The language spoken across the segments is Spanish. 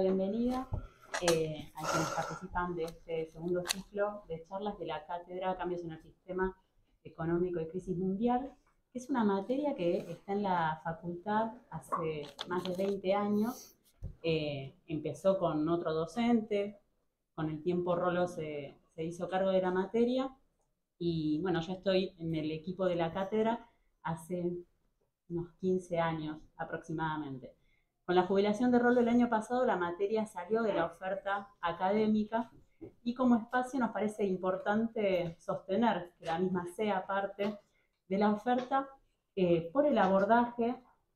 bienvenida eh, a quienes participan de este segundo ciclo de charlas de la Cátedra Cambios en el Sistema Económico y Crisis Mundial, es una materia que está en la facultad hace más de 20 años. Eh, empezó con otro docente, con el tiempo Rolo se, se hizo cargo de la materia y bueno, yo estoy en el equipo de la cátedra hace unos 15 años aproximadamente. Con la jubilación de rol del año pasado, la materia salió de la oferta académica y como espacio nos parece importante sostener que la misma sea parte de la oferta eh, por el abordaje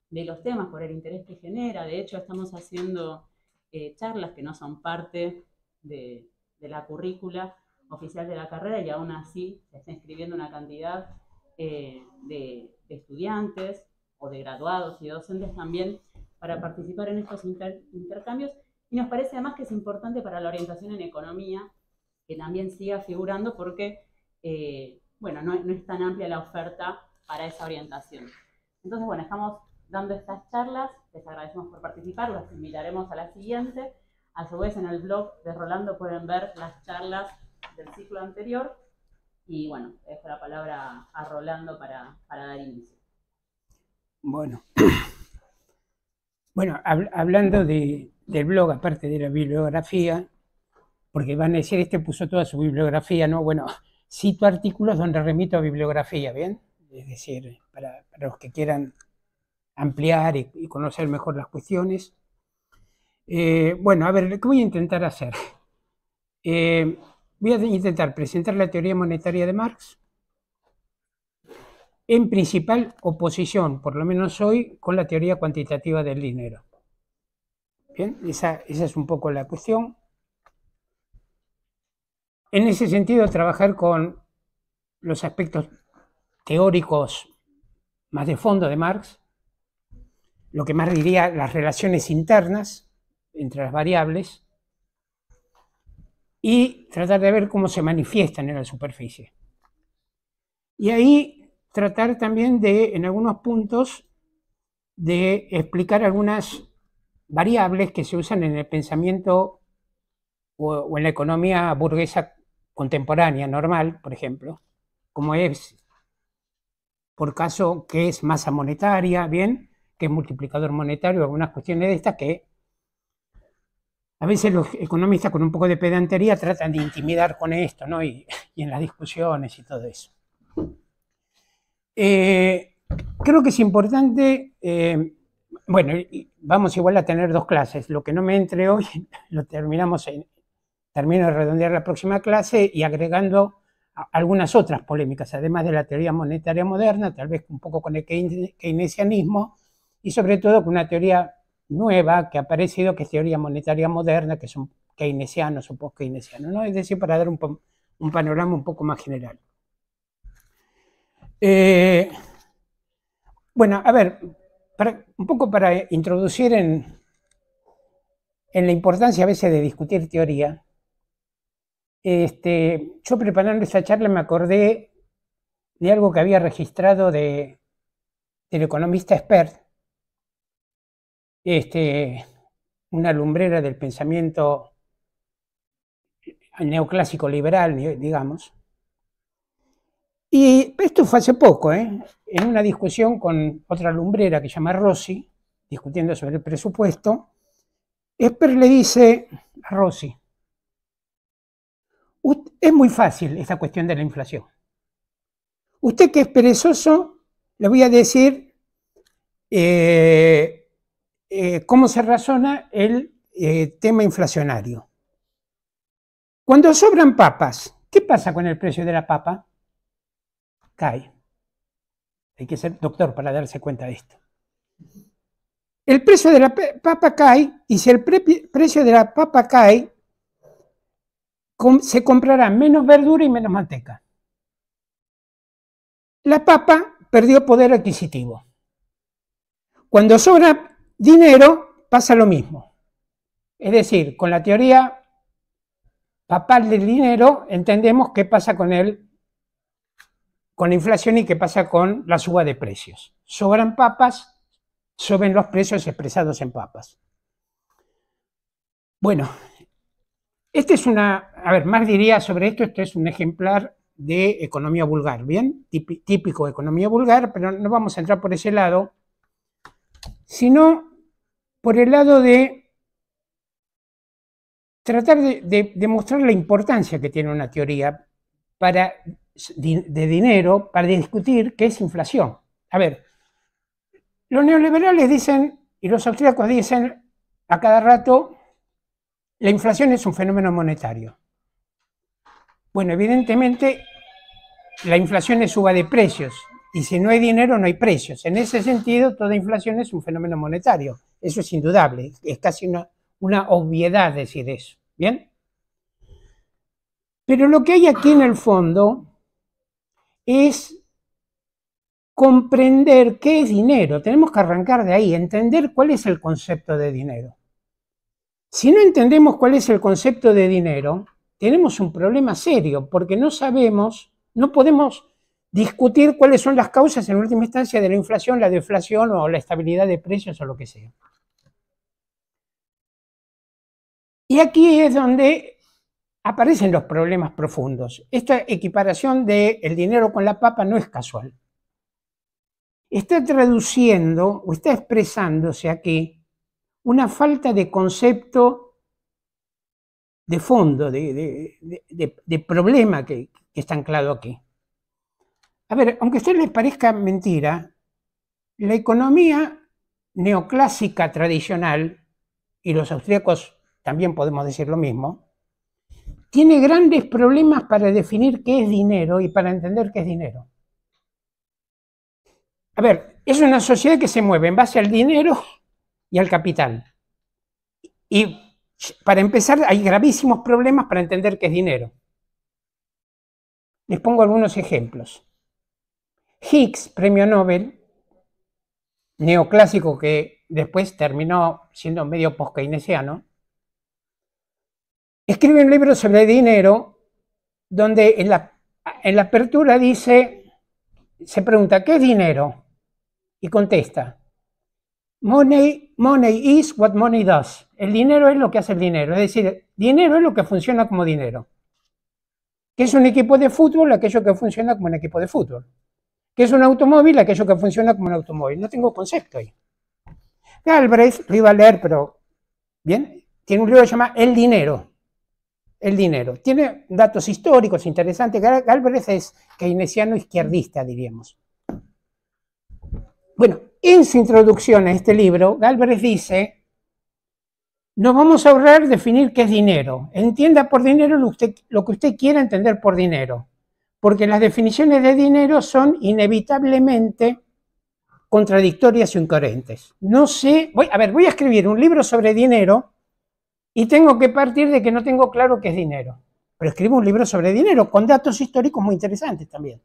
de los temas, por el interés que genera. De hecho, estamos haciendo eh, charlas que no son parte de, la currícula oficial de la carrera y aún así se está inscribiendo una cantidad eh, de estudiantes o de graduados y docentes también para participar en estos intercambios y nos parece además que es importante para la orientación en economía que también siga figurando porque, eh, bueno, no, es tan amplia la oferta para esa orientación. Entonces, bueno, estamos dando estas charlas, les agradecemos por participar, los invitaremos a la siguiente. A su vez, en el blog de Rolando pueden ver las charlas del ciclo anterior. Y bueno, dejo la palabra a Rolando para, para dar inicio. Bueno, bueno, hablando del blog, aparte de la bibliografía, porque van a decir, este puso toda su bibliografía, ¿no? Bueno, cito artículos donde remito a bibliografía, ¿bien? Es decir, para, los que quieran ampliar y, conocer mejor las cuestiones. Eh, bueno, a ver, ¿qué voy a intentar hacer? Eh, voy a intentar presentar la teoría monetaria de Marx, en principal oposición, por lo menos hoy, con la teoría cuantitativa del dinero. Bien, esa, es un poco la cuestión. En ese sentido, trabajar con los aspectos teóricos más de fondo de Marx, lo que más diría las relaciones internas entre las variables, y tratar de ver cómo se manifiestan en la superficie. Y ahí tratar también de, en algunos puntos, de explicar algunas variables que se usan en el pensamiento o, en la economía burguesa contemporánea, normal, por ejemplo, como es, por caso, que es masa monetaria, bien, que es multiplicador monetario, algunas cuestiones de estas que a veces los economistas con un poco de pedantería tratan de intimidar con esto, ¿no? y en las discusiones y todo eso. Eh, creo que es importante, eh, bueno, vamos igual a tener dos clases, lo que no me entre hoy lo terminamos en, termino de redondear la próxima clase y agregando algunas otras polémicas, además de la teoría monetaria moderna, tal vez un poco con el keynesianismo, y sobre todo con una teoría nueva que ha aparecido, que es teoría monetaria moderna, que son keynesianos o supongo keynesiano, ¿no? es decir, para dar un panorama un poco más general. Eh, bueno, a ver, para, un poco para introducir en, en la importancia a veces de discutir teoría, este, yo preparando esa charla me acordé de algo que había registrado de, del economista expert, este, una lumbrera del pensamiento neoclásico liberal, digamos, y esto fue hace poco, ¿eh? en una discusión con otra lumbrera que se llama Rossi, discutiendo sobre el presupuesto, Esper le dice a Rossi, es muy fácil esta cuestión de la inflación. Usted que es perezoso, le voy a decir eh, eh, cómo se razona el tema inflacionario. Cuando sobran papas, ¿qué pasa con el precio de la papa? cae. Hay que ser doctor para darse cuenta de esto. El precio de la papa cae y si el precio de la papa cae, se comprará menos verdura y menos manteca. La papa perdió poder adquisitivo. Cuando sobra dinero, pasa lo mismo. Es decir, con la teoría papal del dinero entendemos qué pasa con el con la inflación y qué pasa con la suba de precios. Sobran papas, suben los precios expresados en papas. Bueno, este es una, a ver, más diría sobre esto, esto es un ejemplar de economía vulgar, ¿bien? Típico de economía vulgar, pero no vamos a entrar por ese lado, sino por el lado de tratar de, demostrar la importancia que tiene una teoría para de dinero para discutir qué es inflación. A ver, los neoliberales dicen y los austríacos dicen a cada rato, la inflación es un fenómeno monetario. Bueno, evidentemente la inflación es suba de precios y si no hay dinero no hay precios. En ese sentido, toda inflación es un fenómeno monetario. Eso es indudable, es casi una, obviedad decir eso. ¿Bien? Pero lo que hay aquí en el fondo es comprender qué es dinero. Tenemos que arrancar de ahí, entender cuál es el concepto de dinero. Si no entendemos cuál es el concepto de dinero, tenemos un problema serio porque no sabemos, no podemos discutir cuáles son las causas en última instancia de la inflación, la deflación o la estabilidad de precios o lo que sea. Y aquí es donde aparecen los problemas profundos. Esta equiparación del de dinero con la papa no es casual. Está traduciendo o está expresándose aquí una falta de concepto de fondo, de, problema que, que está anclado aquí. A ver, aunque a ustedes les parezca mentira, la economía neoclásica tradicional, y los austríacos también podemos decir lo mismo, tiene grandes problemas para definir qué es dinero y para entender qué es dinero. A ver, es una sociedad que se mueve en base al dinero y al capital. Y para empezar, hay gravísimos problemas para entender qué es dinero. Les pongo algunos ejemplos. Higgs, premio Nobel, neoclásico que después terminó siendo medio post escribe un libro sobre dinero donde en la, apertura dice, se pregunta, ¿qué es dinero? Y contesta, money, money is what money does. El dinero es lo que hace el dinero, es decir, dinero es lo que funciona como dinero. ¿Qué es un equipo de fútbol, aquello que funciona como un equipo de fútbol. ¿Qué es un automóvil, aquello que funciona como un automóvil. No tengo concepto ahí. Galbraith, lo iba a leer, pero bien, tiene un libro que se llama El Dinero el dinero. Tiene datos históricos interesantes. Galbraith es keynesiano izquierdista, diríamos. Bueno, en su introducción a este libro, Galbraith dice, "No vamos a ahorrar definir qué es dinero. Entienda por dinero lo, usted, lo que usted quiera entender por dinero, porque las definiciones de dinero son inevitablemente contradictorias y incoherentes. No sé, voy, a ver, voy a escribir un libro sobre dinero y tengo que partir de que no tengo claro qué es dinero. Pero escribo un libro sobre dinero, con datos históricos muy interesantes también.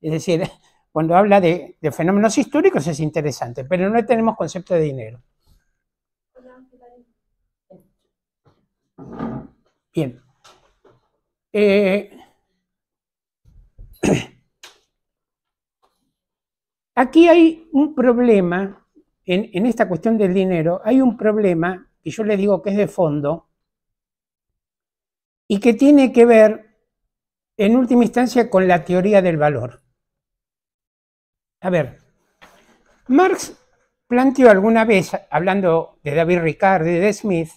Es decir, cuando habla de, fenómenos históricos es interesante, pero no tenemos concepto de dinero. Bien. Eh, aquí hay un problema, en, en esta cuestión del dinero, hay un problema y yo le digo que es de fondo, y que tiene que ver, en última instancia, con la teoría del valor. A ver, Marx planteó alguna vez, hablando de David Ricardo y de Smith,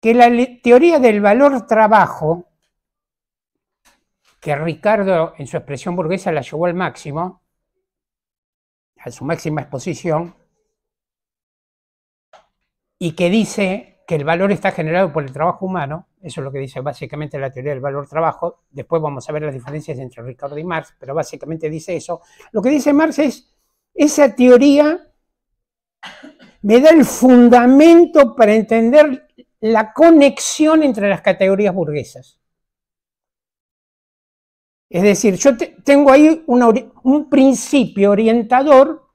que la teoría del valor trabajo, que Ricardo en su expresión burguesa la llevó al máximo, a su máxima exposición, y que dice que el valor está generado por el trabajo humano, eso es lo que dice básicamente la teoría del valor-trabajo, después vamos a ver las diferencias entre Ricardo y Marx, pero básicamente dice eso. Lo que dice Marx es, esa teoría me da el fundamento para entender la conexión entre las categorías burguesas. Es decir, yo tengo ahí un principio orientador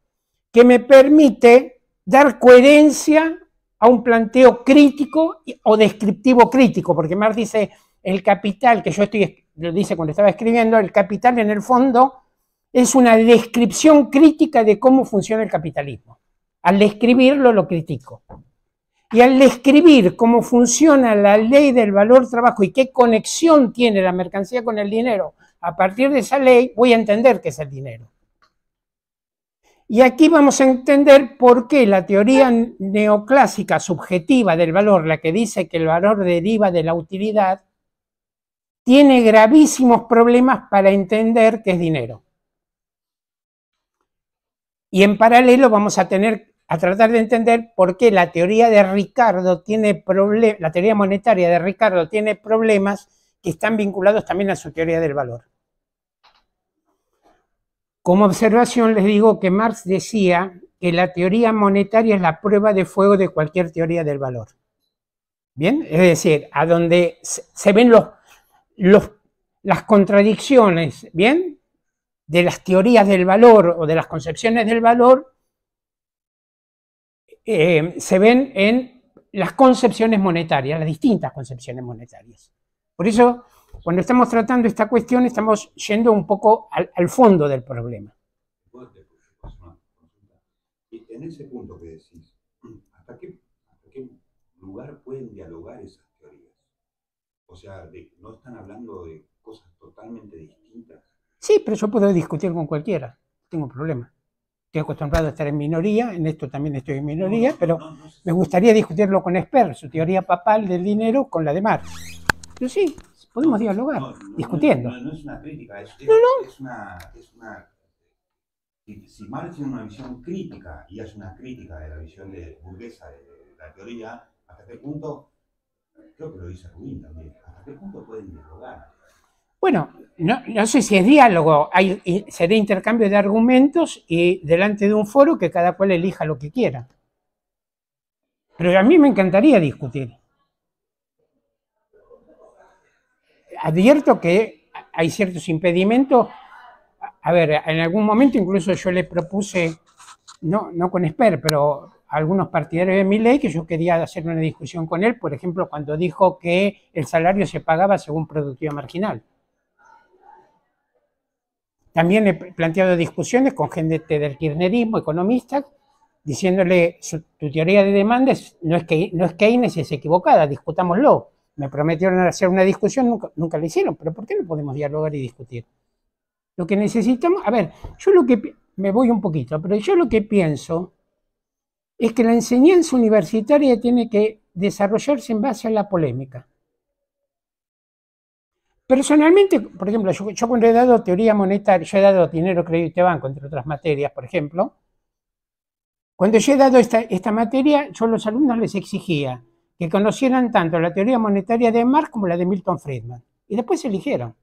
que me permite dar coherencia a un planteo crítico o descriptivo crítico, porque Marx dice, el capital que yo estoy, lo dice cuando estaba escribiendo, el capital en el fondo es una descripción crítica de cómo funciona el capitalismo. Al describirlo lo critico. Y al describir cómo funciona la ley del valor trabajo y qué conexión tiene la mercancía con el dinero, a partir de esa ley voy a entender qué es el dinero. Y aquí vamos a entender por qué la teoría neoclásica subjetiva del valor, la que dice que el valor deriva de la utilidad, tiene gravísimos problemas para entender qué es dinero. Y en paralelo vamos a tener a tratar de entender por qué la teoría de Ricardo tiene la teoría monetaria de Ricardo tiene problemas que están vinculados también a su teoría del valor. Como observación les digo que Marx decía que la teoría monetaria es la prueba de fuego de cualquier teoría del valor. Bien, es decir, a donde se ven las contradicciones, ¿bien? De las teorías del valor o de las concepciones del valor, eh, se ven en las concepciones monetarias, las distintas concepciones monetarias. Por eso cuando estamos tratando esta cuestión estamos yendo un poco al, fondo del problema. en ese punto que decís, ¿hasta qué, lugar pueden dialogar esas teorías? O sea, no están hablando de cosas totalmente distintas. Sí, pero yo puedo discutir con cualquiera, tengo problema. Estoy acostumbrado a estar en minoría, en esto también estoy en minoría, pero me gustaría discutirlo con expertos, su teoría papal del dinero con la de Marx. Yo sí, podemos dialogar, discutiendo. No, es una crítica, es, es, una, si Marx tiene una visión crítica y es una crítica de la visión de burguesa de la teoría, ¿hasta qué punto? Creo que lo dice Rubín también. ¿Hasta qué punto pueden dialogar? Bueno, no, no sé si es diálogo, hay, intercambio de argumentos y delante de un foro que cada cual elija lo que quiera. Pero a mí me encantaría discutir. advierto que hay ciertos impedimentos. A ver, en algún momento incluso yo le propuse, no, no con Esper, pero a algunos partidarios de mi ley que yo quería hacer una discusión con él, por ejemplo, cuando dijo que el salario se pagaba según productividad marginal. También he planteado discusiones con gente del kirchnerismo, economistas, diciéndole tu teoría de demandas no es que no es Keynes es equivocada, discutámoslo me prometieron hacer una discusión, nunca, nunca la hicieron, pero ¿por qué no podemos dialogar y discutir? Lo que necesitamos, a ver, yo lo que, me voy un poquito, pero yo lo que pienso es que la enseñanza universitaria tiene que desarrollarse en base a la polémica. Personalmente, por ejemplo, yo, cuando he dado teoría monetaria, yo he dado dinero, crédito y banco, entre otras materias, por ejemplo, cuando yo he dado esta, esta materia, yo a los alumnos les exigía que conocieran tanto la teoría monetaria de Marx como la de Milton Friedman. Y después se eligieron.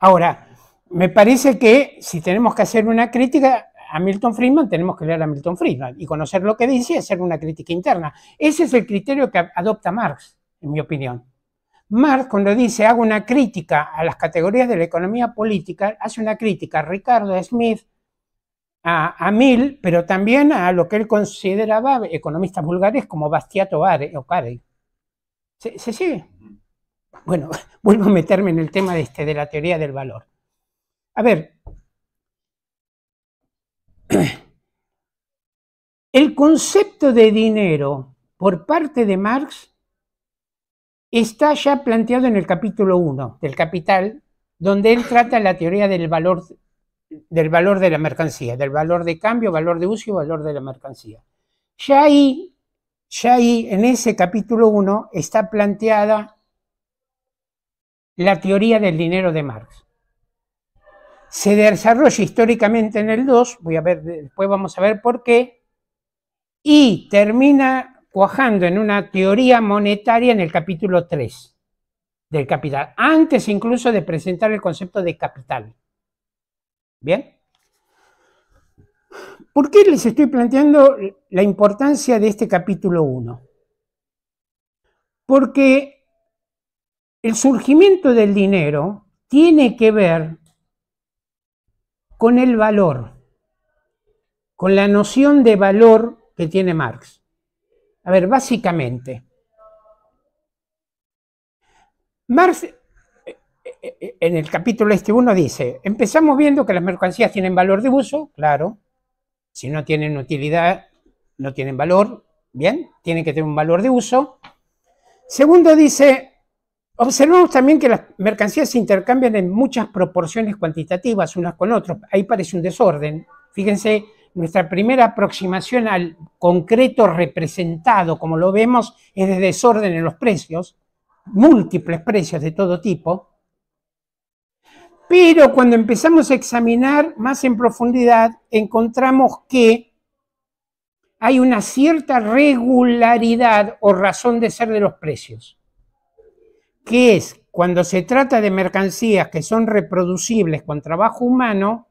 Ahora, me parece que si tenemos que hacer una crítica a Milton Friedman, tenemos que leer a Milton Friedman y conocer lo que dice y hacer una crítica interna. Ese es el criterio que adopta Marx, en mi opinión. Marx, cuando dice hago una crítica a las categorías de la economía política, hace una crítica a Ricardo Smith, a, Mill, pero también a lo que él consideraba economistas vulgares como Bastiat o Carey. ¿Se, sigue? Bueno, vuelvo a meterme en el tema de, este, de la teoría del valor. A ver, el concepto de dinero por parte de Marx está ya planteado en el capítulo 1 del Capital, donde él trata la teoría del valor del valor de la mercancía, del valor de cambio, valor de uso y valor de la mercancía. Ya ahí, ya ahí en ese capítulo 1 está planteada la teoría del dinero de Marx. Se desarrolla históricamente en el 2, voy a ver, después vamos a ver por qué, y termina cuajando en una teoría monetaria en el capítulo 3 del capital, antes incluso de presentar el concepto de capital. ¿Bien? ¿Por qué les estoy planteando la importancia de este capítulo 1? Porque el surgimiento del dinero tiene que ver con el valor, con la noción de valor que tiene Marx. A ver, básicamente, Marx en el capítulo este uno dice, empezamos viendo que las mercancías tienen valor de uso, claro, si no tienen utilidad, no tienen valor, bien, tienen que tener un valor de uso. Segundo dice, observamos también que las mercancías se intercambian en muchas proporciones cuantitativas unas con otras, ahí parece un desorden. Fíjense, nuestra primera aproximación al concreto representado, como lo vemos, es de desorden en los precios, múltiples precios de todo tipo, pero cuando empezamos a examinar más en profundidad, encontramos que hay una cierta regularidad o razón de ser de los precios, que es cuando se trata de mercancías que son reproducibles con trabajo humano,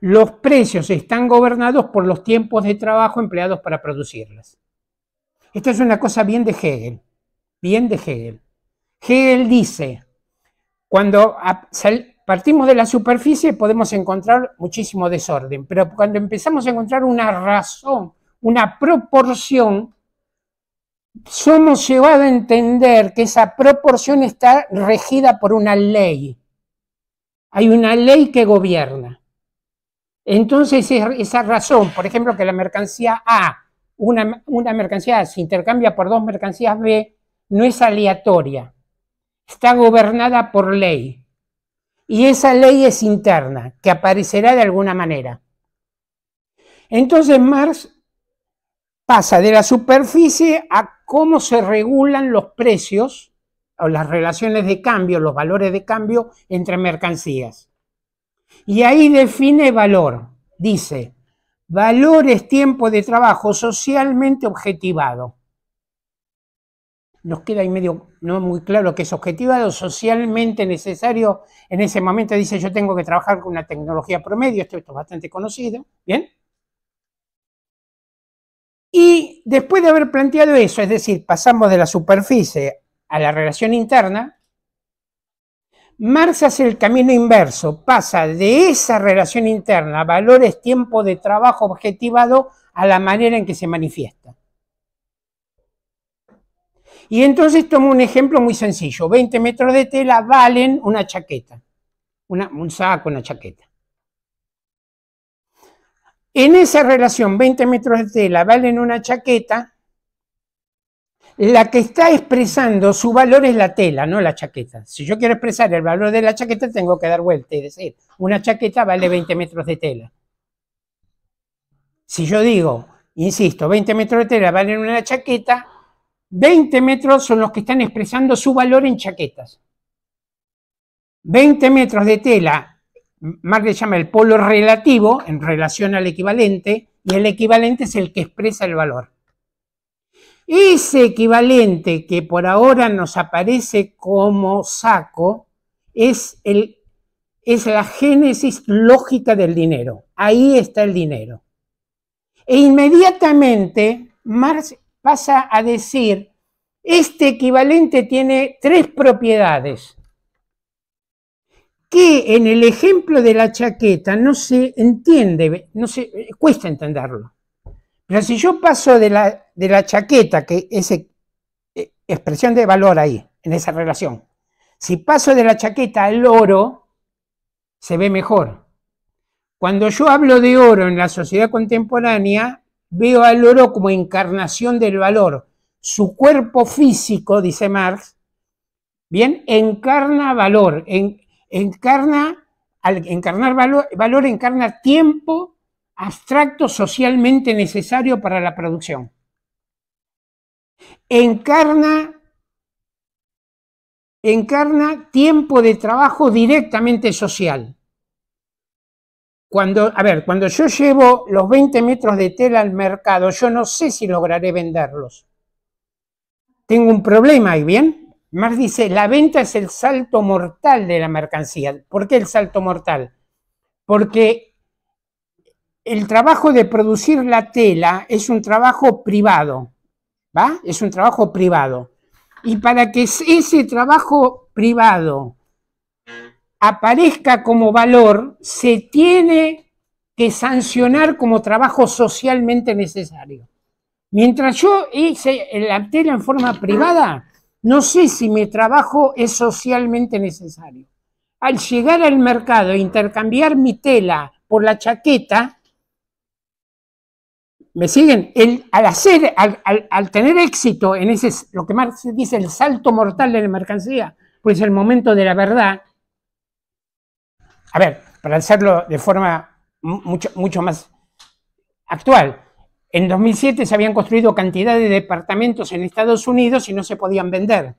los precios están gobernados por los tiempos de trabajo empleados para producirlas. Esto es una cosa bien de Hegel, bien de Hegel. Hegel dice, cuando partimos de la superficie podemos encontrar muchísimo desorden, pero cuando empezamos a encontrar una razón, una proporción, somos llevados a entender que esa proporción está regida por una ley. Hay una ley que gobierna. Entonces, esa razón, por ejemplo, que la mercancía A, una, una mercancía A se intercambia por dos mercancías B, no es aleatoria está gobernada por ley. Y esa ley es interna, que aparecerá de alguna manera. Entonces Marx pasa de la superficie a cómo se regulan los precios o las relaciones de cambio, los valores de cambio entre mercancías. Y ahí define valor. Dice, valor es tiempo de trabajo socialmente objetivado nos queda ahí medio no muy claro que es objetivado, socialmente necesario. En ese momento dice yo tengo que trabajar con una tecnología promedio, esto, es bastante conocido, ¿bien? Y después de haber planteado eso, es decir, pasamos de la superficie a la relación interna, Marx hace el camino inverso, pasa de esa relación interna, valores, tiempo de trabajo objetivado, a la manera en que se manifiesta. Y entonces tomo un ejemplo muy sencillo. 20 metros de tela valen una chaqueta, una, un saco, una chaqueta. En esa relación, 20 metros de tela valen una chaqueta, la que está expresando su valor es la tela, no la chaqueta. Si yo quiero expresar el valor de la chaqueta, tengo que dar vuelta y decir, una chaqueta vale 20 metros de tela. Si yo digo, insisto, 20 metros de tela valen una chaqueta, 20 metros son los que están expresando su valor en chaquetas. 20 metros de tela, Marx le llama el polo relativo en relación al equivalente, y el equivalente es el que expresa el valor. Ese equivalente que por ahora nos aparece como saco es, la génesis lógica del dinero. Ahí está el dinero. E inmediatamente Marx pasa a decir, este equivalente tiene tres propiedades que en el ejemplo de la chaqueta no se entiende, no se, cuesta entenderlo. Pero si yo paso de la, de la chaqueta, que es e, e, expresión de valor ahí, en esa relación, si paso de la chaqueta al oro, se ve mejor. Cuando yo hablo de oro en la sociedad contemporánea, veo al oro como encarnación del valor. Su cuerpo físico, dice Marx, bien, encarna valor, encarna, encarnar valor, valor encarna tiempo abstracto socialmente necesario para la producción. Encarna, encarna tiempo de trabajo directamente social. Cuando, a ver, cuando yo llevo los 20 metros de tela al mercado, yo no sé si lograré venderlos. Tengo un problema, ahí, bien? Marx dice, la venta es el salto mortal de la mercancía. ¿Por qué el salto mortal? Porque el trabajo de producir la tela es un trabajo privado, ¿va? Es un trabajo privado. Y para que ese trabajo privado aparezca como valor, se tiene que sancionar como trabajo socialmente necesario. Mientras yo hice la tela en forma privada, no sé si mi trabajo es socialmente necesario. Al llegar al mercado e intercambiar mi tela por la chaqueta, ¿me siguen? al hacer, al, tener éxito en ese, lo que Marx dice, el salto mortal de la mercancía, pues el momento de la verdad, a ver, para hacerlo de forma mucho, mucho más actual, en 2007 se habían construido cantidad de departamentos en Estados Unidos y no se podían vender.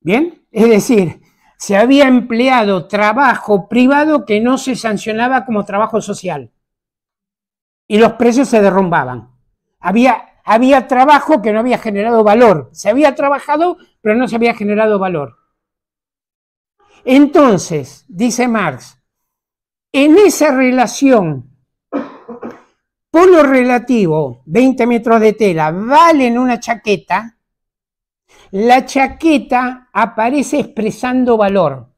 ¿Bien? Es decir, se había empleado trabajo privado que no se sancionaba como trabajo social. Y los precios se derrumbaban. Había, había trabajo que no había generado valor. Se había trabajado, pero no se había generado valor. Entonces, dice Marx, en esa relación por lo relativo, 20 metros de tela, valen una chaqueta, la chaqueta aparece expresando valor.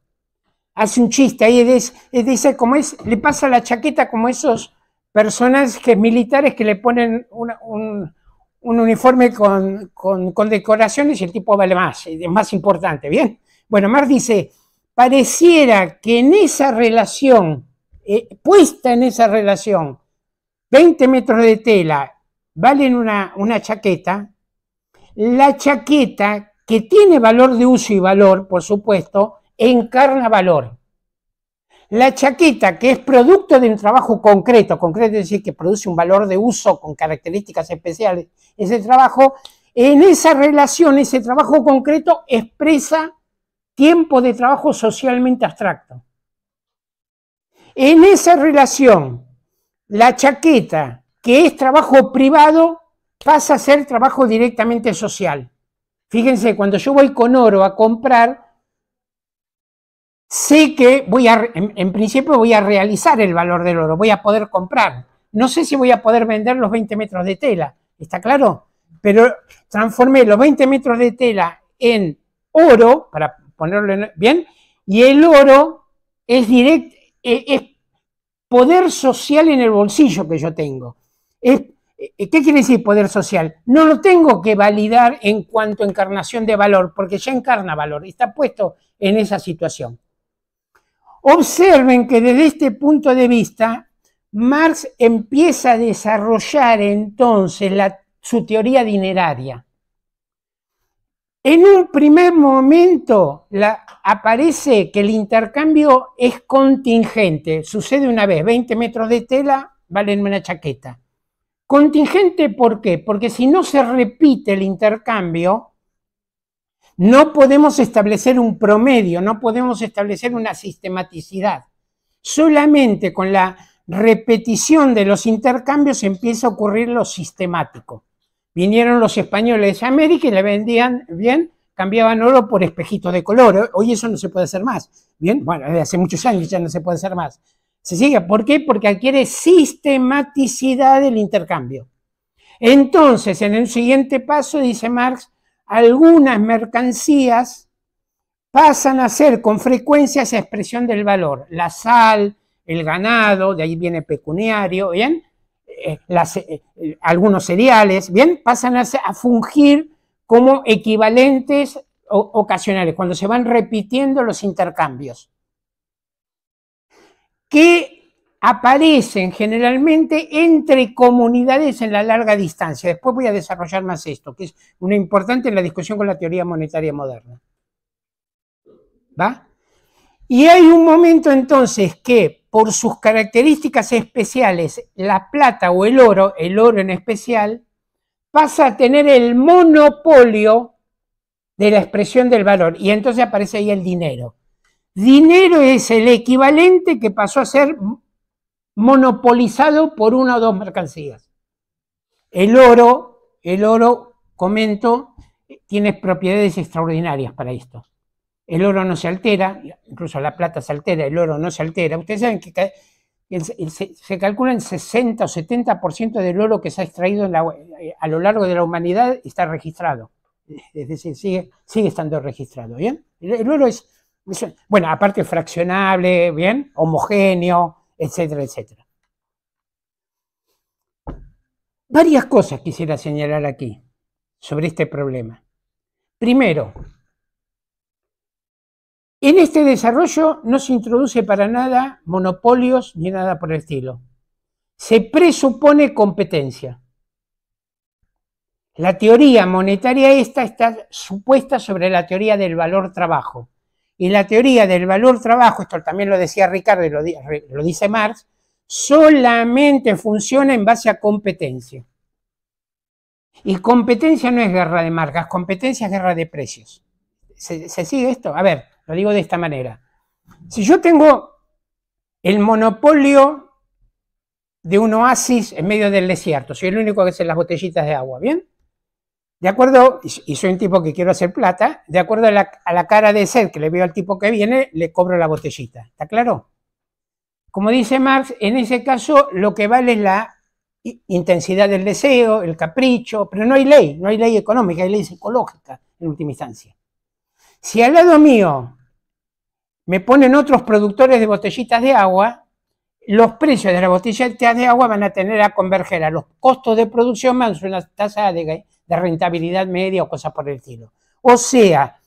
Hace un chiste ahí, es, dice como es, le pasa la chaqueta como esos personajes militares que le ponen un, uniforme con, con, decoraciones y el tipo vale más, es más importante, ¿bien? Bueno, Marx dice, pareciera que en esa relación, eh, puesta en esa relación, 20 metros de tela valen una, una chaqueta, la chaqueta que tiene valor de uso y valor, por supuesto, encarna valor. La chaqueta, que es producto de un trabajo concreto, concreto es decir, que produce un valor de uso con características especiales, ese trabajo, en esa relación, ese trabajo concreto expresa tiempo de trabajo socialmente abstracto. En esa relación, la chaqueta, que es trabajo privado, pasa a ser trabajo directamente social. Fíjense, cuando yo voy con oro a comprar, sé que voy a, en, principio voy a realizar el valor del oro, voy a poder comprar. No sé si voy a poder vender los 20 metros de tela, ¿está claro? Pero transformé los 20 metros de tela en oro para ponerlo bien, y el oro es e, es poder social en el bolsillo que yo tengo. E, ¿Qué quiere decir poder social? No lo tengo que validar en cuanto a encarnación de valor, porque ya encarna valor, está puesto en esa situación. Observen que desde este punto de vista, Marx empieza a desarrollar entonces su teoría dineraria. En un primer momento aparece que el intercambio es contingente. Sucede una vez, 20 metros de tela valen una chaqueta. Contingente, ¿por qué? Porque si no se repite el intercambio, no podemos establecer un promedio, no podemos establecer una sistematicidad. Solamente con la repetición de los intercambios empieza a ocurrir lo sistemático. Vinieron los españoles a América y le vendían bien, cambiaban oro por espejitos de color. Hoy eso no se puede hacer más. Bien, bueno, hace muchos años ya no se puede hacer más. Se sigue, ¿por qué? Porque adquiere sistematicidad del intercambio. Entonces, en el siguiente paso, dice Marx, algunas mercancías pasan a ser con frecuencia esa expresión del valor, la sal, el ganado, de ahí viene pecuniario, ¿bien? Eh, eh, algunos cereales, ¿bien? Pasan a, fungir como equivalentes ocasionales, cuando se van repitiendo los intercambios, que aparecen generalmente entre comunidades en la larga distancia. Después voy a desarrollar más esto, que es una importante en la discusión con la teoría monetaria moderna. ¿Va? Y hay un momento entonces que por sus características especiales, la plata o el oro, el oro en especial, pasa a tener el monopolio de la expresión del valor. Y entonces aparece ahí el dinero. Dinero es el equivalente que pasó a ser monopolizado por una o dos mercancías. El oro, el oro, comento, tiene propiedades extraordinarias para esto el oro no se altera, incluso la plata se altera, el oro no se altera. Ustedes saben que se, calcula en 60 o 70% del oro que se ha extraído eh, a lo largo de la humanidad está registrado. Es decir, sigue, sigue estando registrado. ¿bien? El, oro es, bueno, aparte fraccionable, ¿bien? homogéneo, etcétera, etcétera. Varias cosas quisiera señalar aquí sobre este problema. Primero, en este desarrollo no se introduce para nada monopolios ni nada por el estilo. Se presupone competencia. La teoría monetaria esta está supuesta sobre la teoría del valor trabajo. Y la teoría del valor trabajo, esto también lo decía Ricardo y lo, dice Marx, solamente funciona en base a competencia. Y competencia no es guerra de marcas, competencia es guerra de precios. se sigue esto? A ver, lo digo de esta manera. Si yo tengo el monopolio de un oasis en medio del desierto, soy el único que hace las botellitas de agua, ¿bien? De acuerdo, y soy un tipo que quiero hacer plata, de acuerdo a la, cara de sed que le veo al tipo que viene, le cobro la botellita. ¿Está claro? Como dice Marx, en ese caso lo que vale es la intensidad del deseo, el capricho, pero no hay ley, no hay ley económica, hay ley psicológica en última instancia. Si al lado mío me ponen otros productores de botellitas de agua, los precios de las botellitas de agua van a tener a converger a los costos de producción más una tasa de, rentabilidad media o cosas por el estilo. O sea,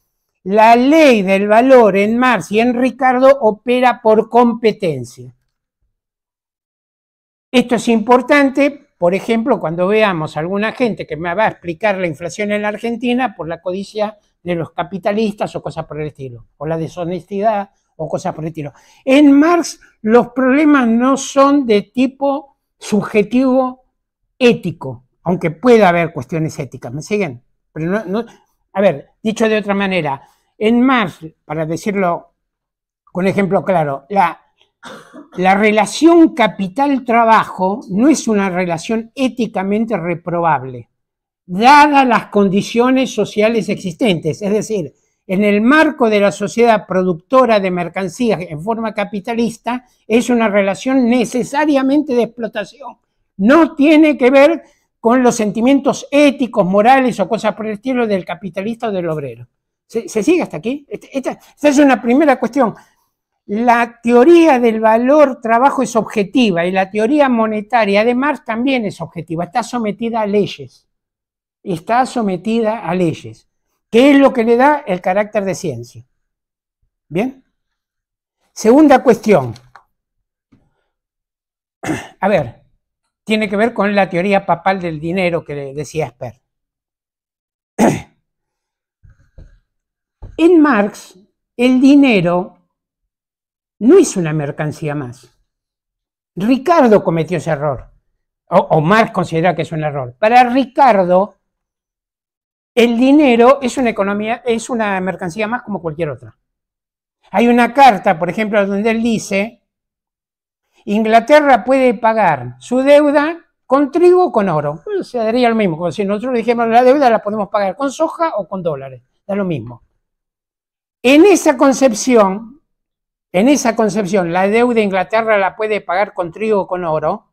la ley del valor en Marx y en Ricardo opera por competencia. Esto es importante, por ejemplo, cuando veamos a alguna gente que me va a explicar la inflación en la Argentina por la codicia de los capitalistas o cosas por el estilo, o la deshonestidad o cosas por el estilo. En Marx los problemas no son de tipo subjetivo ético, aunque pueda haber cuestiones éticas, ¿me siguen? Pero no, a ver, dicho de otra manera, en Marx, para decirlo con ejemplo claro, la, la relación capital-trabajo no es una relación éticamente reprobable dadas las condiciones sociales existentes, es decir, en el marco de la sociedad productora de mercancías en forma capitalista, es una relación necesariamente de explotación. No tiene que ver con los sentimientos éticos, morales o cosas por el estilo del capitalista o del obrero. ¿Se, sigue hasta aquí? Este, esta es una primera cuestión. La teoría del valor trabajo es objetiva y la teoría monetaria además también es objetiva, está sometida a leyes está sometida a leyes, que es lo que le da el carácter de ciencia. ¿Bien? Segunda cuestión. A ver, tiene que ver con la teoría papal del dinero que decía Esper. En Marx, el dinero no es una mercancía más. Ricardo cometió ese error, o, o Marx considera que es un error. Para Ricardo, el dinero es una economía, es una mercancía más como cualquier otra. Hay una carta, por ejemplo, donde él dice, Inglaterra puede pagar su deuda con trigo o con oro. se daría lo mismo, como si nosotros dijéramos la deuda la podemos pagar con soja o con dólares, da lo mismo. En esa concepción, en esa concepción, la deuda de Inglaterra la puede pagar con trigo o con oro,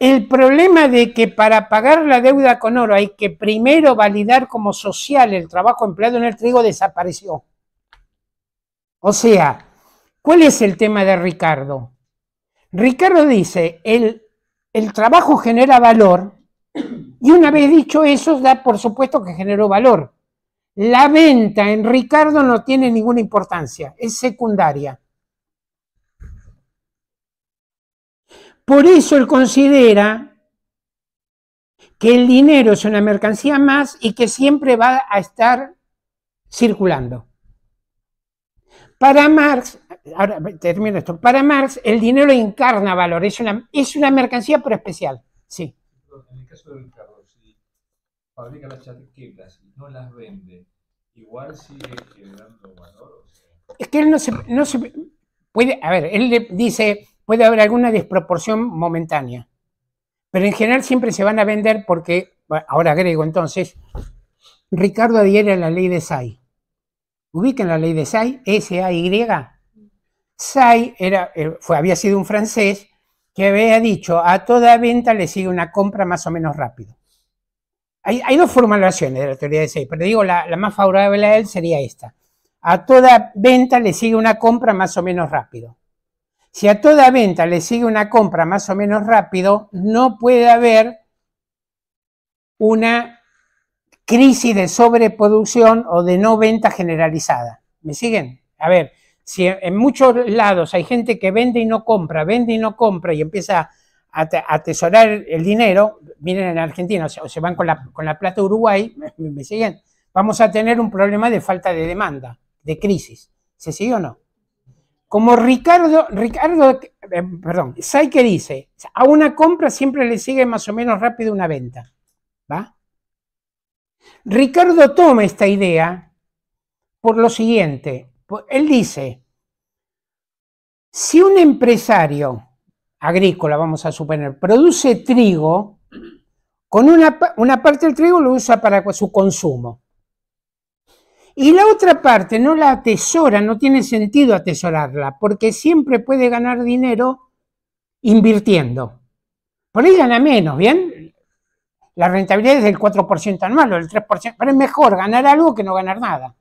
el problema de que para pagar la deuda con oro hay que primero validar como social el trabajo empleado en el trigo desapareció. O sea, ¿cuál es el tema de Ricardo? Ricardo dice, el, trabajo genera valor y una vez dicho eso, da por supuesto que generó valor. La venta en Ricardo no tiene ninguna importancia, es secundaria. Por eso él considera que el dinero es una mercancía más y que siempre va a estar circulando. Para Marx, ahora termino esto, para Marx el dinero encarna valor, es una, es una mercancía pero especial, sí. En el caso de Ricardo, si fabrica las chaquetas y no las vende, igual sigue generando valor. Es que él no se, no se puede, a ver, él le dice, Puede haber alguna desproporción momentánea, pero en general siempre se van a vender porque, ahora agrego entonces, Ricardo adhiere en la ley de SAI. Ubiquen la ley de SAI, S-A-Y. SAI era, eh, fue, había sido un francés que había dicho, a toda venta le sigue una compra más o menos rápido. Hay, dos formulaciones de la teoría de SAI, pero digo, la, la más favorable a él sería esta. A toda venta le sigue una compra más o menos rápido. Si a toda venta le sigue una compra más o menos rápido, no puede haber una crisis de sobreproducción o de no venta generalizada. ¿Me siguen? A ver, si en muchos lados hay gente que vende y no compra, vende y no compra y empieza a atesorar el dinero, miren en Argentina, o se van con la, con la plata Uruguay, ¿me siguen? Vamos a tener un problema de falta de demanda, de crisis. ¿Se sigue o no? Como Ricardo, Ricardo, eh, perdón, perdón, qué dice, a una compra siempre le sigue más o menos rápido una venta. ¿Va? Ricardo toma esta idea por lo siguiente. Él dice, si un empresario agrícola, vamos a suponer, produce trigo, con una, una parte del trigo lo usa para su consumo. Y la otra parte no la atesora, no tiene sentido atesorarla, porque siempre puede ganar dinero invirtiendo. Por ahí gana menos, ¿bien? La rentabilidad es del 4% anual o del 3%, pero es mejor ganar algo que no ganar nada.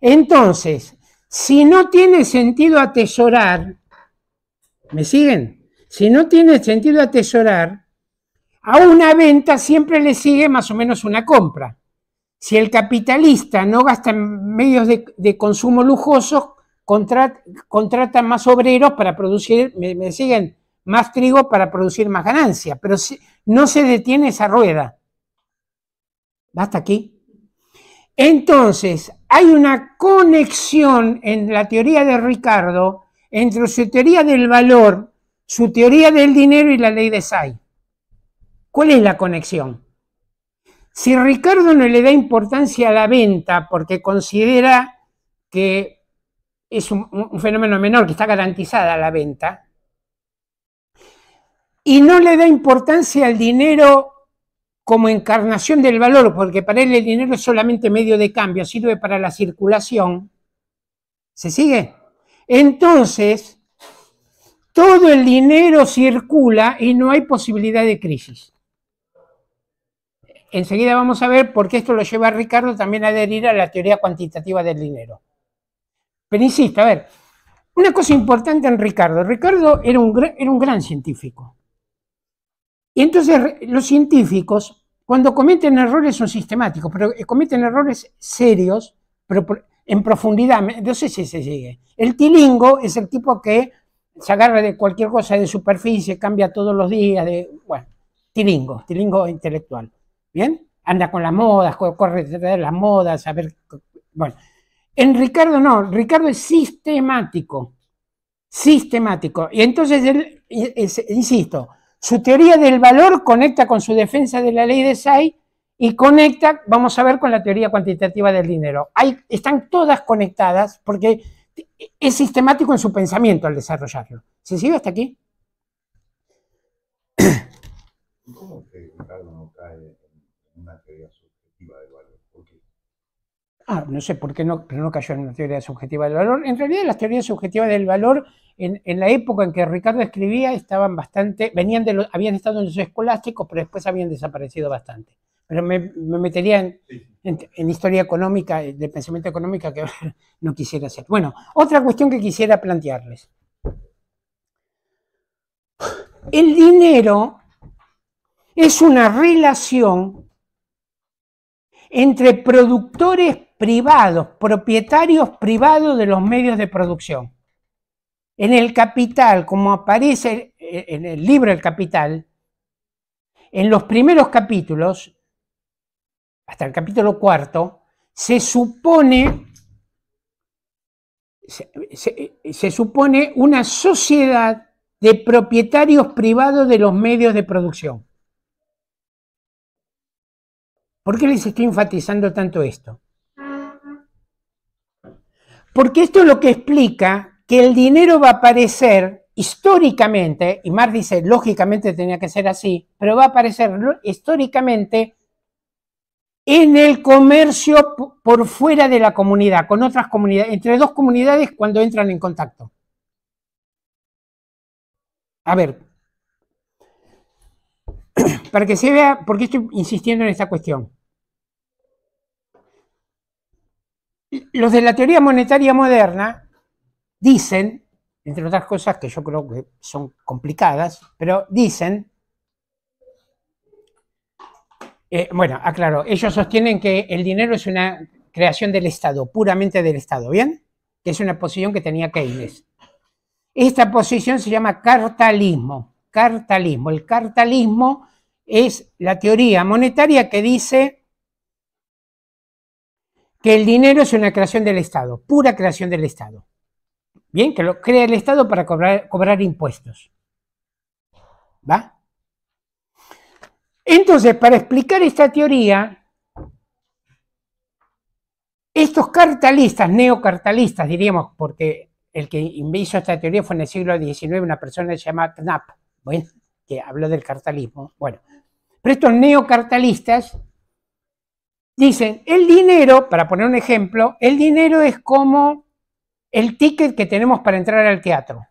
Entonces, si no tiene sentido atesorar, ¿me siguen? Si no tiene sentido atesorar, a una venta siempre le sigue más o menos una compra. Si el capitalista no gasta en medios de, consumo lujosos, contrata más obreros para producir, me, siguen, más trigo para producir más ganancia, pero si, no se detiene esa rueda. Basta aquí. Entonces, hay una conexión en la teoría de Ricardo entre su teoría del valor, su teoría del dinero y la ley de Say. ¿Cuál es la conexión? Si Ricardo no le da importancia a la venta porque considera que es un, fenómeno menor, que está garantizada la venta, y no le da importancia al dinero como encarnación del valor, porque para él el dinero es solamente medio de cambio, sirve para la circulación, ¿se sigue? Entonces, todo el dinero circula y no hay posibilidad de crisis enseguida vamos a ver por qué esto lo lleva a Ricardo también a adherir a la teoría cuantitativa del dinero. Pero insisto, a ver, una cosa importante en Ricardo, Ricardo era un, era un gran científico. Y entonces los científicos, cuando cometen errores son sistemáticos, pero cometen errores serios, pero en profundidad, no sé si se sigue. El tilingo es el tipo que se agarra de cualquier cosa de superficie, cambia todos los días, de, bueno, tilingo, tilingo intelectual. Anda con las modas, corre las modas, a ver, bueno. En Ricardo no, Ricardo es sistemático, sistemático. Y entonces él, insisto, su teoría del valor conecta con su defensa de la ley de Say y conecta, vamos a ver, con la teoría cuantitativa del dinero. están todas conectadas porque es sistemático en su pensamiento al desarrollarlo. ¿Se sigue hasta aquí? ah, no sé por qué no, pero no cayó en la teoría subjetiva del valor. En realidad las teorías subjetivas del valor en, la época en que Ricardo escribía estaban bastante, venían de habían estado en los escolásticos, pero después habían desaparecido bastante. Pero me, metería en, historia económica, eh, de pensamiento económico, que no quisiera hacer. Bueno, otra cuestión que quisiera plantearles. El dinero es una relación entre productores privados, propietarios privados de los medios de producción. En el capital, como aparece en el libro El Capital, en los primeros capítulos, hasta el capítulo cuarto, se supone, se, supone una sociedad de propietarios privados de los medios de producción. ¿Por qué les estoy enfatizando tanto esto? Porque esto es lo que explica que el dinero va a aparecer históricamente, y Mar dice, lógicamente tenía que ser así, pero va a aparecer históricamente en el comercio por fuera de la comunidad, con otras comunidades, entre dos comunidades cuando entran en contacto. A ver, para que se vea, porque estoy insistiendo en esta cuestión. los de la teoría monetaria moderna dicen, entre otras cosas que yo creo que son complicadas, pero dicen, eh, bueno, aclaro, ellos sostienen que el dinero es una creación del Estado, puramente del Estado, ¿bien? Que es una posición que tenía Keynes. Esta posición se llama cartalismo. Cartalismo. El cartalismo es la teoría monetaria que dice que el dinero es una creación del Estado, pura creación del Estado. Bien, que lo crea el Estado para cobrar, impuestos. ¿Va? Entonces, para explicar esta teoría, estos cartalistas, neocartalistas, diríamos, porque el que hizo esta teoría fue en el siglo XIX una persona llamada Knapp, bueno, que habló del cartalismo. Bueno, pero estos neocartalistas Dicen, el dinero, para poner un ejemplo, el dinero es como el ticket que tenemos para entrar al teatro.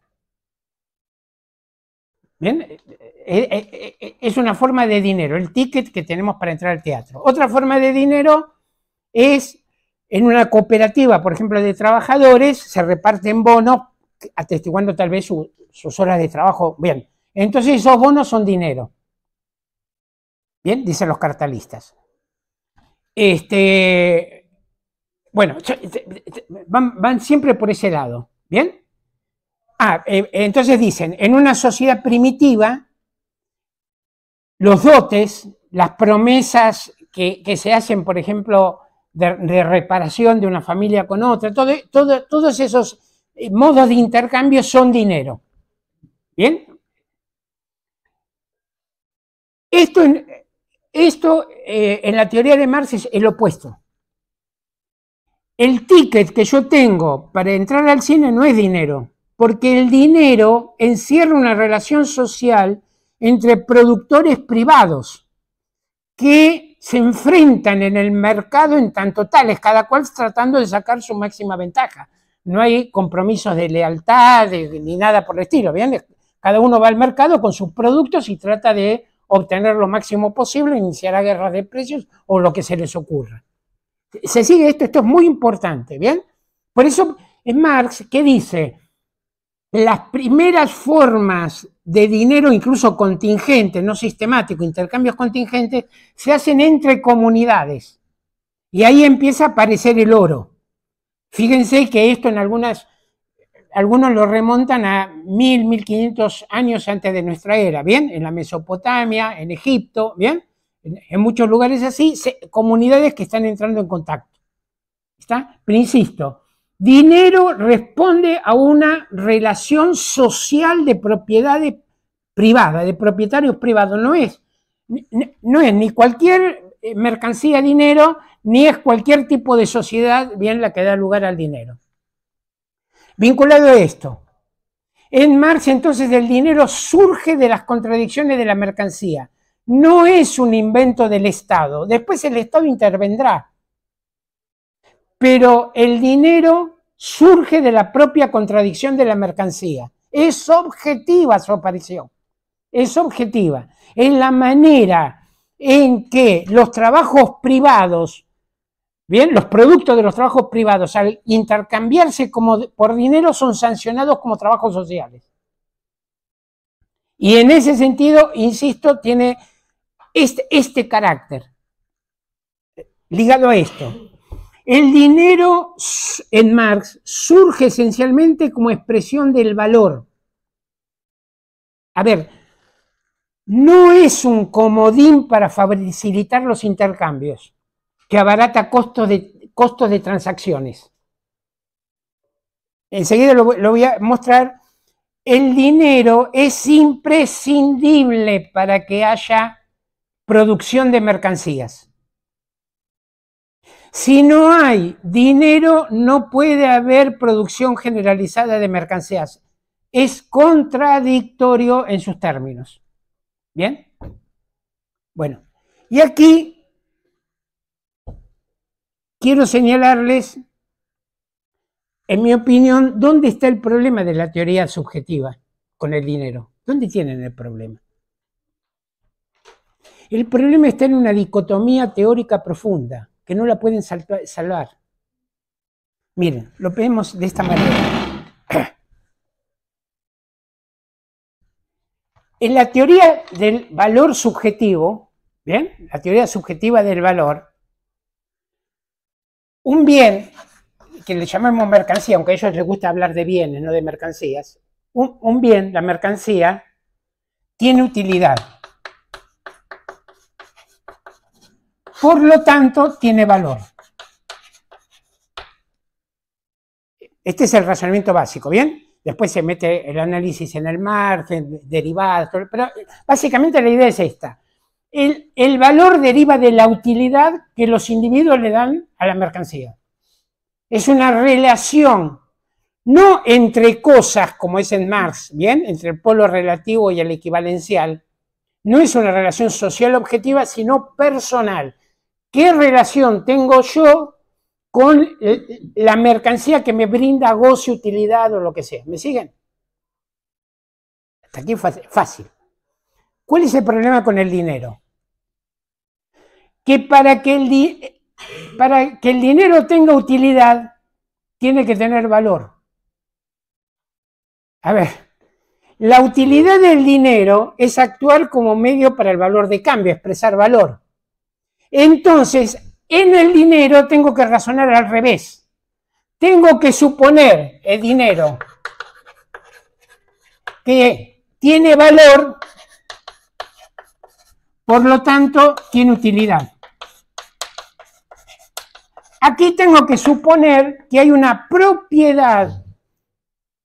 ¿Bien? Eh, eh, eh, es una forma de dinero, el ticket que tenemos para entrar al teatro. Otra forma de dinero es en una cooperativa, por ejemplo, de trabajadores, se reparten bonos, atestiguando tal vez sus horas de trabajo. Bien, entonces esos bonos son dinero. Bien, dicen los cartalistas. Este, bueno, eh, eh, eh, van, siempre por ese lado, ¿bien? Ah, entonces dicen, en una sociedad primitiva, los dotes, las promesas que, se hacen, por ejemplo, de, reparación de una familia con otra, todos esos modos de intercambio son dinero. ¿Bien? Esto en, esto eh, en la teoría de Marx es el opuesto. El ticket que yo tengo para entrar al cine no es dinero, porque el dinero encierra una relación social entre productores privados que se enfrentan en el mercado en tanto tales, cada cual tratando de sacar su máxima ventaja. No hay compromisos de lealtad ni nada por el estilo, ¿bien? Cada uno va al mercado con sus productos y trata de obtener lo máximo posible, iniciar a guerras de precios o lo que se les ocurra. Se sigue esto, esto es muy importante, ¿bien? Por eso es Marx que dice, las primeras formas de dinero, incluso contingente, no sistemático, intercambios contingentes, se hacen entre comunidades. Y ahí empieza a aparecer el oro. Fíjense que esto en algunas algunos lo remontan a mil quinientos años antes de nuestra era, ¿bien? En la Mesopotamia, en Egipto, ¿bien? En, muchos lugares así, comunidades que están entrando en contacto. ¿Está? Pero insisto, dinero responde a una relación social de propiedades privadas, de propietarios privados, no es, no es ni cualquier eh, mercancía dinero, ni es cualquier tipo de sociedad, bien, la que da lugar al dinero. Vinculado a esto, en marcha entonces el dinero surge de las contradicciones de la mercancía. No es un invento del Estado. Después el Estado intervendrá. Pero el dinero surge de la propia contradicción de la mercancía. Es objetiva su aparición. Es objetiva. En la manera en que los trabajos privados Bien, los productos de los trabajos privados al intercambiarse como por dinero son sancionados como trabajos sociales. Y en ese sentido, insisto, tiene este, este carácter ligado a esto. El dinero en Marx surge esencialmente como expresión del valor. A ver, no es un comodín para facilitar los intercambios que abarata costos de, costos de transacciones. Enseguida lo, lo voy a mostrar. El dinero es imprescindible para que haya producción de mercancías. Si no hay dinero, no puede haber producción generalizada de mercancías. Es contradictorio en sus términos. ¿Bien? Bueno, y aquí quiero señalarles, en mi opinión, dónde está el problema de la teoría subjetiva con el dinero. ¿Dónde tienen el problema? El problema está en una dicotomía teórica profunda, que no la pueden salvar. Miren, lo vemos de esta manera. En la teoría del valor subjetivo, ¿bien? La teoría subjetiva del valor, un bien, que le llamamos mercancía, aunque a ellos les gusta hablar de bienes, no de mercancías, un, bien, la mercancía, tiene utilidad. Por lo tanto, tiene valor. Este es el razonamiento básico, ¿bien? Después se mete el análisis en el margen, derivado, pero básicamente la idea es esta el, valor deriva de la utilidad que los individuos le dan a la mercancía. Es una relación, no entre cosas como es en Marx, ¿bien? Entre el polo relativo y el equivalencial. No es una relación social objetiva, sino personal. ¿Qué relación tengo yo con la mercancía que me brinda goce, utilidad o lo que sea. ¿Me siguen? Hasta aquí fácil. ¿Cuál es el problema con el dinero? Que para que el, para que el dinero tenga utilidad, tiene que tener valor. A ver, la utilidad del dinero es actuar como medio para el valor de cambio, expresar valor. Entonces, en el dinero tengo que razonar al revés. Tengo que suponer el dinero que tiene valor por lo tanto, tiene utilidad. Aquí tengo que suponer que hay una propiedad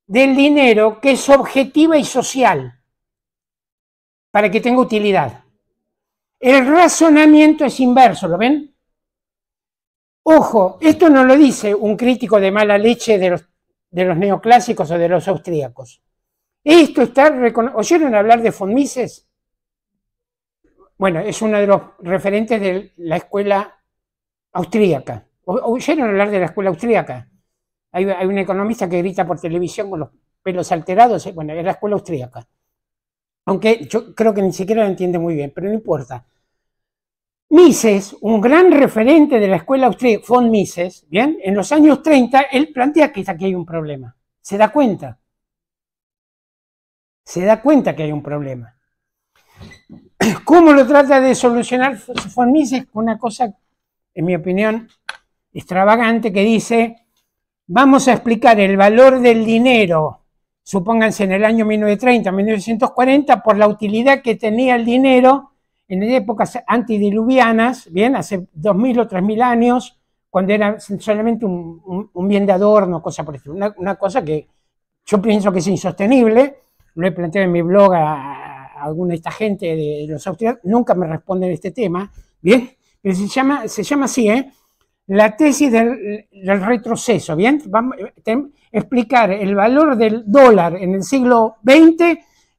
del dinero que es objetiva y social para que tenga utilidad. El razonamiento es inverso, ¿lo ven? Ojo, esto no lo dice un crítico de mala leche de los, de los neoclásicos o de los austríacos. Esto está... ¿Oyeron hablar de von bueno, es uno de los referentes de la escuela austríaca. ¿Oyeron hablar de la escuela austríaca? Hay, un economista que grita por televisión con los pelos alterados. Eh, bueno, es la escuela austríaca. Aunque yo creo que ni siquiera lo entiende muy bien, pero no importa. Mises, un gran referente de la escuela austríaca, von Mises, ¿bien? En los años 30, él plantea que aquí hay un problema. Se da cuenta. Se da cuenta que hay un problema. ¿Cómo lo trata de solucionar Fornices? Una cosa, en mi opinión, extravagante que dice, vamos a explicar el valor del dinero, supónganse en el año 1930, 1940, por la utilidad que tenía el dinero en épocas antidiluvianas, bien, hace 2.000 o 3.000 años, cuando era solamente un, bien de adorno, cosa por una, una cosa que yo pienso que es insostenible, lo he planteado en mi blog a, alguna de esta gente de los austriacos, nunca me responde responden este tema, ¿bien? Pero se llama, se llama así, ¿eh? La tesis del, retroceso, ¿bien? Vamos eh, explicar el valor del dólar en el siglo XX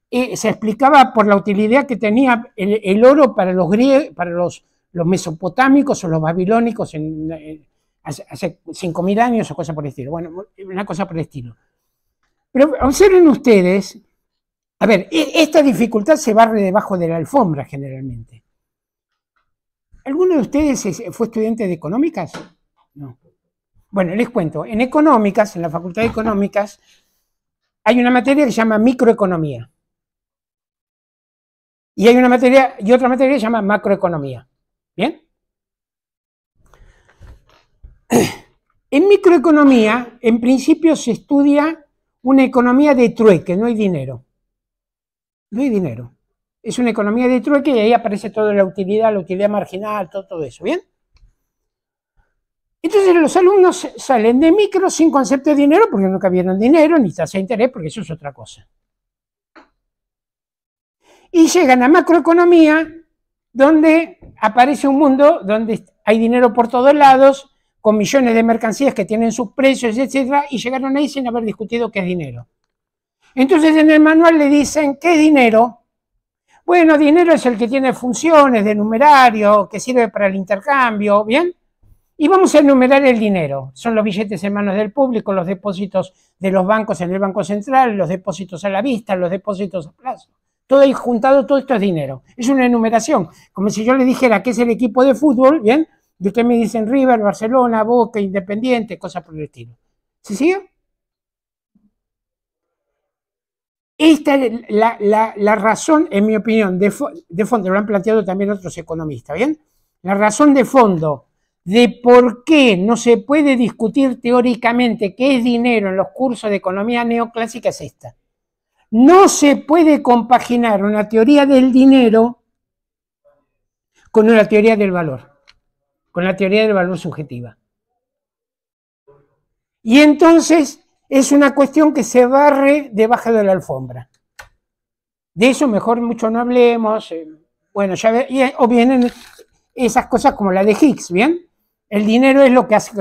y eh, se explicaba por la utilidad que tenía el, oro para los para los, los mesopotámicos o los babilónicos en, hace, hace 5.000 años o cosas por el estilo. Bueno, una cosa por el estilo. Pero observen ustedes a ver, e, esta dificultad se barre debajo de la alfombra generalmente. ¿Alguno de ustedes fue estudiante de económicas? No. Bueno, les cuento. En económicas, en la Facultad de Económicas, hay una materia que se llama microeconomía. Y hay una materia y otra materia que se llama macroeconomía. ¿Bien? En microeconomía, en principio se estudia una economía de trueque, no hay dinero no hay dinero. Es una economía de trueque y ahí aparece toda la utilidad, la utilidad marginal, todo, eso, ¿bien? Entonces los alumnos salen de micro sin concepto de dinero porque nunca vieron dinero ni tasa de interés porque eso es otra cosa. Y llegan a macroeconomía donde aparece un mundo donde hay dinero por todos lados, con millones de mercancías que tienen sus precios, etc. y llegaron ahí sin haber discutido qué es dinero. Entonces en el manual le dicen, ¿qué dinero? Bueno, dinero es el que tiene funciones de numerario, que sirve para el intercambio, ¿bien? Y vamos a enumerar el dinero. Son los billetes en manos del público, los depósitos de los bancos en el Banco Central, los depósitos a la vista, los depósitos a plazo. Todo ahí juntado, todo esto es dinero. Es una enumeración. Como si yo le dijera que es el equipo de fútbol, ¿bien? Y usted me dicen River, Barcelona, Boca, Independiente, cosas por el estilo. ¿Se sigue? Esta es la, razón, en mi opinión, de, de fondo, lo han planteado también otros economistas, ¿bien? La razón de fondo de por qué no se puede discutir teóricamente qué es dinero en los cursos de economía neoclásica es esta. No se puede compaginar una teoría del dinero con una teoría del valor, con la teoría del valor subjetiva. Y entonces es una cuestión que se barre debajo de la alfombra. De eso mejor mucho no hablemos. Eh, bueno, ya eh, o vienen esas cosas como la de Higgs, ¿bien? El dinero es lo que, hace,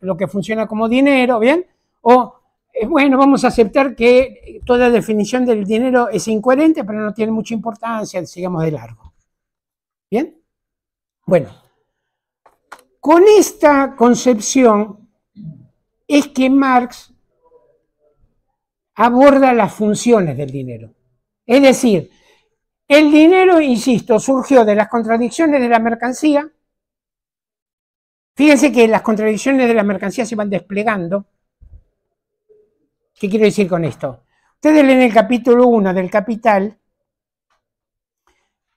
lo que funciona como dinero, ¿bien? O, eh, bueno, vamos a aceptar que toda definición del dinero es incoherente, pero no tiene mucha importancia, sigamos de largo. ¿Bien? Bueno, con esta concepción es que Marx aborda las funciones del dinero. Es decir, el dinero, insisto, surgió de las contradicciones de la mercancía. Fíjense que las contradicciones de la mercancía se van desplegando. ¿Qué quiero decir con esto? Ustedes leen el capítulo 1 del Capital.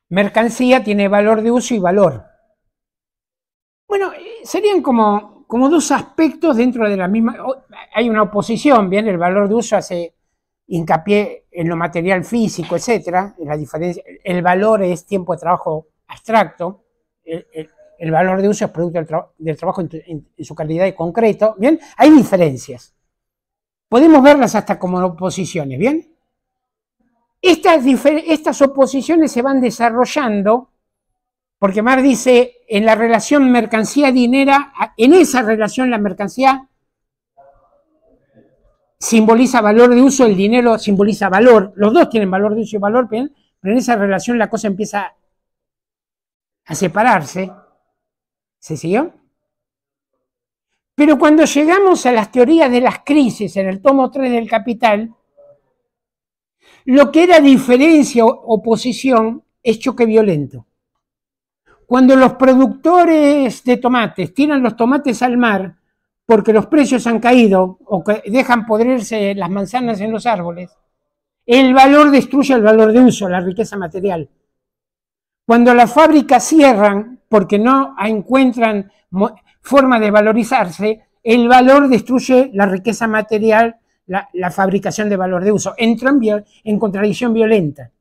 Mercancía tiene valor de uso y valor. Bueno, eh, serían como, como dos aspectos dentro de la misma hay una oposición, bien, el valor de uso hace hincapié en lo material físico, etcétera, la diferencia, el valor es tiempo de trabajo abstracto, el, valor de uso es producto del, trabajo en, su calidad de concreto, bien, hay diferencias. Podemos verlas hasta como oposiciones, bien. Estas, estas oposiciones se van desarrollando porque Marx dice, en la relación mercancía-dinera, en esa relación la mercancía simboliza valor de uso, el dinero simboliza valor, los dos tienen valor de uso y valor, pero en esa relación la cosa empieza a separarse. ¿Se siguió? Pero cuando llegamos a las teorías de las crisis en el tomo 3 del Capital, lo que era diferencia o oposición es choque violento. Cuando los productores de tomates tiran los tomates al mar, porque los precios han caído o que dejan podrirse las manzanas en los árboles, el valor destruye el valor de uso, la riqueza material. Cuando las fábricas cierran porque no encuentran forma de valorizarse, el valor destruye la riqueza material, la, fabricación de valor de uso. Entra en contradicción violenta.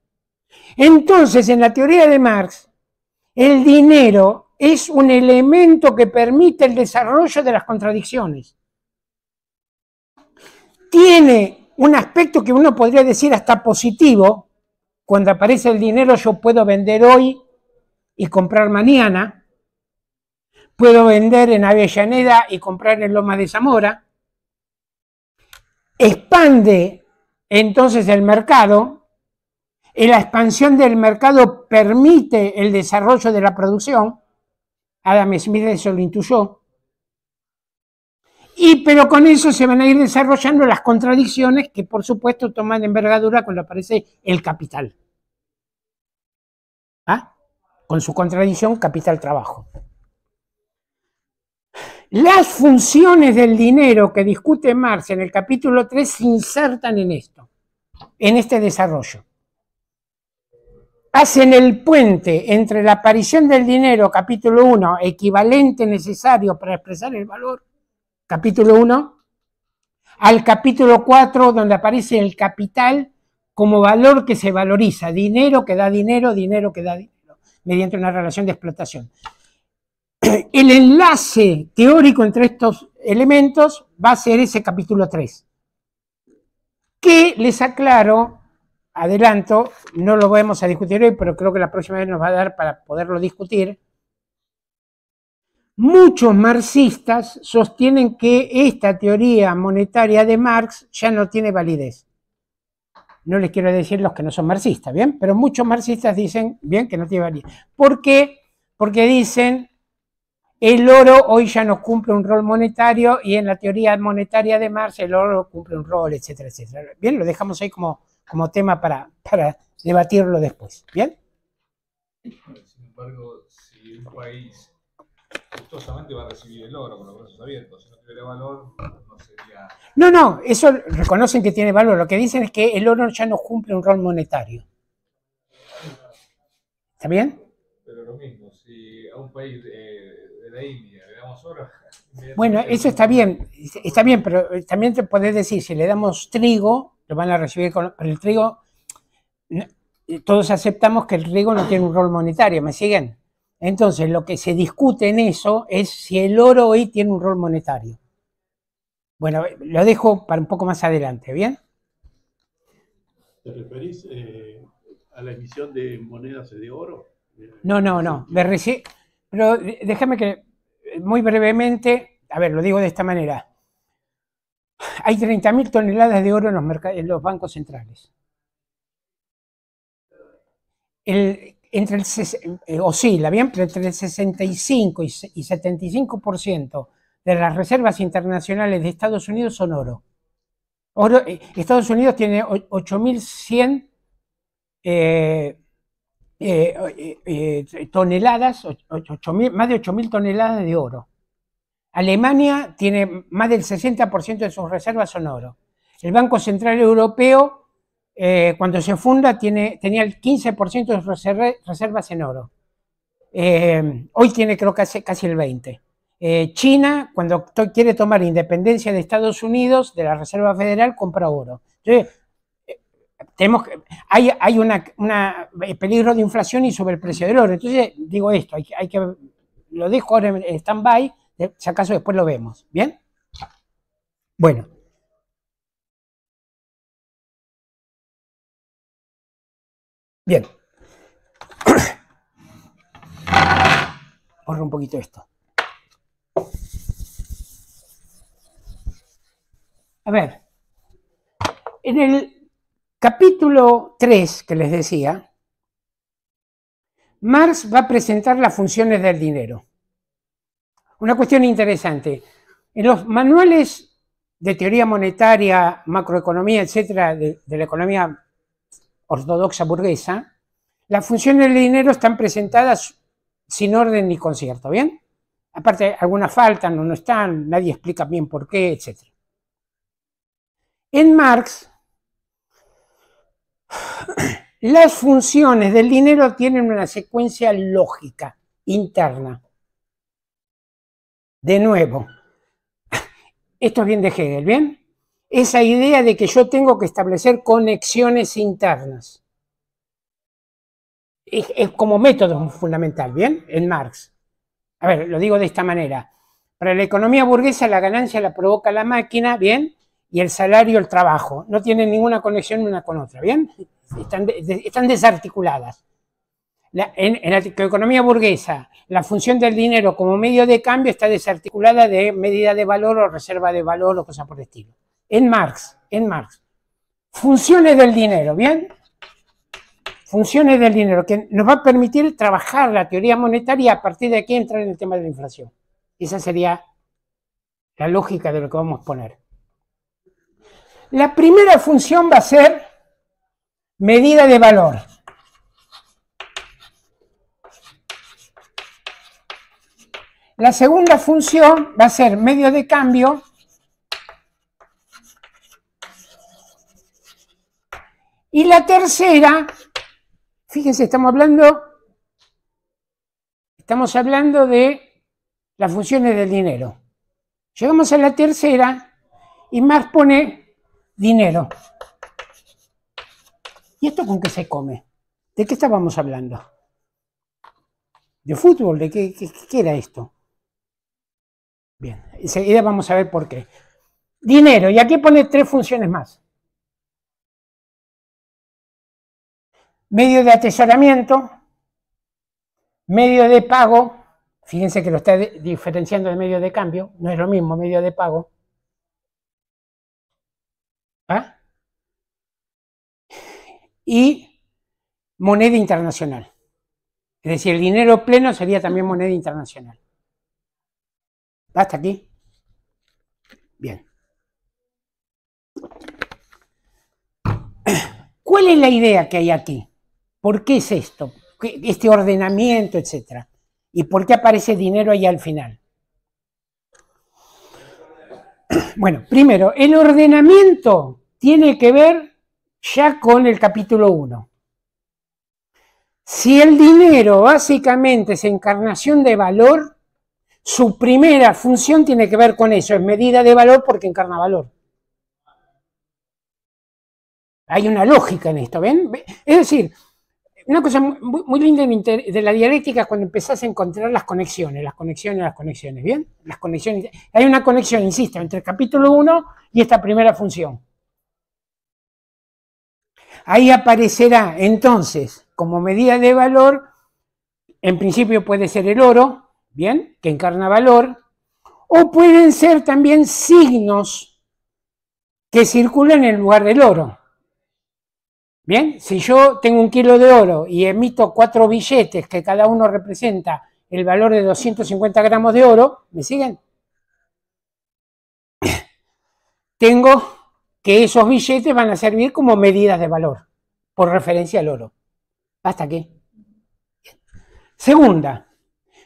Entonces, en la teoría de Marx, el dinero es un elemento que permite el desarrollo de las contradicciones. Tiene un aspecto que uno podría decir hasta positivo. Cuando aparece el dinero yo puedo vender hoy y comprar mañana. Puedo vender en Avellaneda y comprar en Loma de Zamora. Expande entonces el mercado. La expansión del mercado permite el desarrollo de la producción Adam Smith eso lo intuyó. Y pero con eso se van a ir desarrollando las contradicciones que por supuesto toman envergadura cuando aparece el capital. ¿Ah? Con su contradicción capital-trabajo. Las funciones del dinero que discute Marx en el capítulo 3 se insertan en esto, en este desarrollo hacen el puente entre la aparición del dinero, capítulo 1, equivalente necesario para expresar el valor, capítulo 1, al capítulo 4, donde aparece el capital como valor que se valoriza, dinero que da dinero, dinero que da dinero, mediante una relación de explotación. El enlace teórico entre estos elementos va a ser ese capítulo 3, que les aclaro adelanto, no lo vamos a discutir hoy, pero creo que la próxima vez nos va a dar para poderlo discutir. Muchos marxistas sostienen que esta teoría monetaria de Marx ya no tiene validez. No les quiero decir los que no son marxistas, ¿bien? Pero muchos marxistas dicen, bien, que no tiene validez. ¿Por qué? Porque dicen, el oro hoy ya no cumple un rol monetario y en la teoría monetaria de Marx el oro cumple un rol, etcétera, etcétera. Bien, lo dejamos ahí como como tema para, para debatirlo después. ¿Bien? Sin embargo, si un país gustosamente va a recibir el oro con los brazos abiertos, si no tiene valor, no sería... No, no, eso reconocen que tiene valor. Lo que dicen es que el oro ya no cumple un rol monetario. ¿Está bien? Pero lo mismo, si a un país de, la India le damos oro... Bueno, eso está bien, está bien, pero también te podés decir, si le damos trigo, lo van a recibir con el trigo. Todos aceptamos que el trigo no tiene un rol monetario, ¿me siguen? Entonces, lo que se discute en eso es si el oro hoy tiene un rol monetario. Bueno, lo dejo para un poco más adelante, ¿bien? ¿Te referís eh, a la emisión de monedas de oro? Eh, no, no, no. Pero eh, déjame que muy brevemente, a ver, lo digo de esta manera. Hay 30.000 toneladas de oro en los, en los bancos centrales. El, entre el, eh, oscila entre el 65 y, 75% de las reservas internacionales de Estados Unidos son oro. oro eh, Estados Unidos tiene 8.100 eh, toneladas, más de 8.000 toneladas de oro. Alemania tiene más del 60% de sus reservas en oro. El Banco Central Europeo, eh, cuando se funda, tenía el 15% de sus reservas en oro. Eh, hoy tiene creo que casi el 20%. Eh, China, cuando quiere tomar independencia de Estados Unidos, de la Reserva Federal, compra oro. Entonces, tenemos hay, hay una, peligro de inflación y sobre el precio del oro. Entonces, digo esto, hay, que, lo dejo ahora en stand-by ¿eh? Si acaso después lo vemos. ¿Bien? Bueno. Bien. Borro un poquito esto. A ver, en el capítulo 3 que les decía, Marx va a presentar las funciones del dinero una cuestión interesante. En los manuales de teoría monetaria, macroeconomía, etcétera, de, de la economía ortodoxa burguesa, las funciones del dinero están presentadas sin orden ni concierto, ¿bien? Aparte, algunas faltan o no están, nadie explica bien por qué, etc. En Marx, las funciones del dinero tienen una secuencia lógica interna de nuevo, esto es bien de Hegel, ¿bien? Esa idea de que yo tengo que establecer conexiones internas. Es, como método fundamental, ¿bien? En Marx. A ver, lo digo de esta manera. Para la economía burguesa la ganancia la provoca la máquina, ¿bien? Y el salario el trabajo. No tienen ninguna conexión una con otra, ¿bien? están desarticuladas en, la economía burguesa, la función del dinero como medio de cambio está desarticulada de medida de valor o reserva de valor o cosas por el estilo. En Marx, en Marx. Funciones del dinero, ¿bien? Funciones del dinero, que nos va a permitir trabajar la teoría monetaria a partir de aquí entrar en el tema de la inflación. Esa sería la lógica de lo que vamos a poner. La primera función va a ser medida de valor. La segunda función va a ser medio de cambio Y la tercera, fíjense, estamos hablando, estamos hablando de las funciones del dinero. Llegamos a la tercera y más pone dinero. ¿Y esto con qué se come? ¿De qué estábamos hablando? ¿De fútbol? ¿De qué, qué, qué era esto? Bien, enseguida vamos a ver por qué. Dinero, y aquí pone tres funciones más. Medio de atesoramiento, medio de pago, fíjense que lo está diferenciando de medio de cambio, no es lo mismo medio de pago. ¿Ah? Y moneda internacional. Es decir, el dinero pleno sería también moneda internacional. ¿Hasta aquí? Bien. ¿Cuál es la idea que hay aquí? ¿Por qué es esto? Este ordenamiento, etcétera. ¿Y por qué aparece dinero ahí al final? Bueno, primero, el ordenamiento tiene que ver ya con el capítulo 1. Si el dinero básicamente es encarnación de valor, su primera función tiene que ver con eso, es medida de valor porque encarna valor. Hay una lógica en esto, ¿ven? Es decir, una cosa muy, linda de la dialéctica es cuando empezás a encontrar las conexiones, las conexiones, las conexiones, ¿bien? Las conexiones. Hay una conexión, insisto, entre el capítulo 1 y esta primera función. Ahí aparecerá entonces, como medida de valor, en principio puede ser el oro, ¿bien? Que encarna valor, o pueden ser también signos que circulan en lugar del oro. Bien, si yo tengo un kilo de oro y emito cuatro billetes que cada uno representa el valor de 250 gramos de oro, ¿me siguen? Tengo que esos billetes van a servir como medidas de valor, por referencia al oro. ¿Basta aquí? Segunda,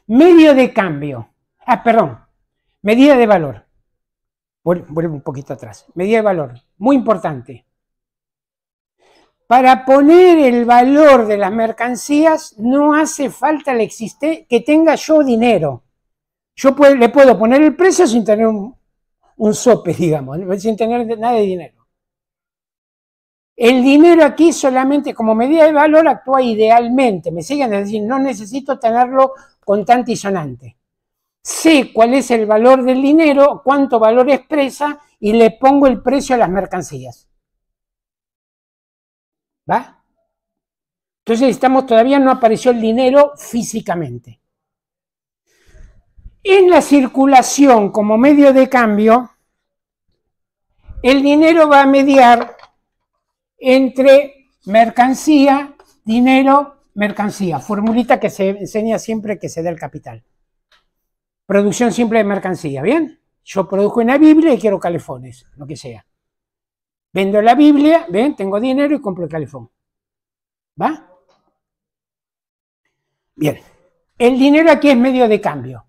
Medio de cambio. Ah, perdón. Medida de valor. Vuelvo un poquito atrás. Medida de valor. Muy importante. Para poner el valor de las mercancías no hace falta que tenga yo dinero. Yo le puedo poner el precio sin tener un, sope, digamos, sin tener nada de dinero. El dinero aquí solamente como medida de valor actúa idealmente, me siguen, diciendo decir, no necesito tenerlo contante y sonante. Sé cuál es el valor del dinero, cuánto valor expresa y le pongo el precio a las mercancías. ¿Va? Entonces estamos todavía no apareció el dinero físicamente. En la circulación como medio de cambio, el dinero va a mediar entre mercancía, dinero mercancía, formulita que se enseña siempre que se da el capital. Producción simple de mercancía, ¿bien? Yo produzco una Biblia y quiero calefones, lo que sea. Vendo la Biblia, ¿ven? Tengo dinero y compro el calefón. ¿Va? Bien. El dinero aquí es medio de cambio.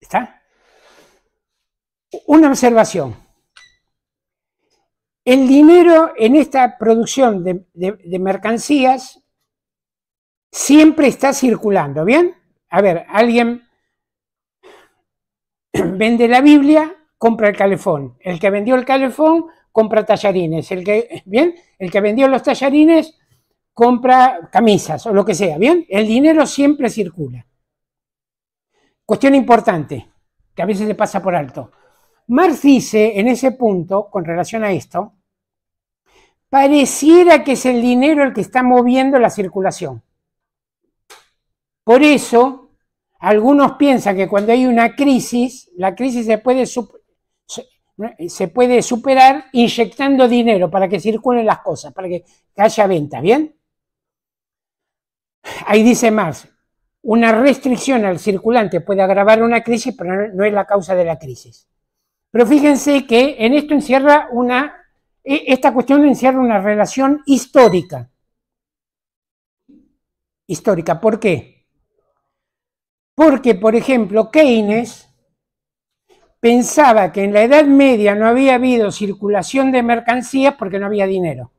¿Está? Una observación. El dinero en esta producción de, mercancías siempre está circulando, ¿bien? A ver, alguien vende la Biblia, compra el calefón. El que vendió el calefón, compra tallarines. El que, ¿bien? El que vendió los tallarines, compra camisas o lo que sea, ¿bien? El dinero siempre circula. Cuestión importante, que a veces se pasa por alto. Marx dice en ese punto, con relación a esto, pareciera que es el dinero el que está moviendo la circulación. Por eso, algunos piensan que cuando hay una crisis, la crisis se puede, se puede superar inyectando dinero para que circulen las cosas, para que haya venta, ¿bien? Ahí dice Marx, una restricción al circulante puede agravar una crisis, pero no es la causa de la crisis. Pero fíjense que en esto encierra una, e, esta cuestión encierra una relación histórica. Histórica, ¿por qué? Porque, por ejemplo, Keynes pensaba que en la Edad Media no había habido circulación de mercancías porque no había dinero.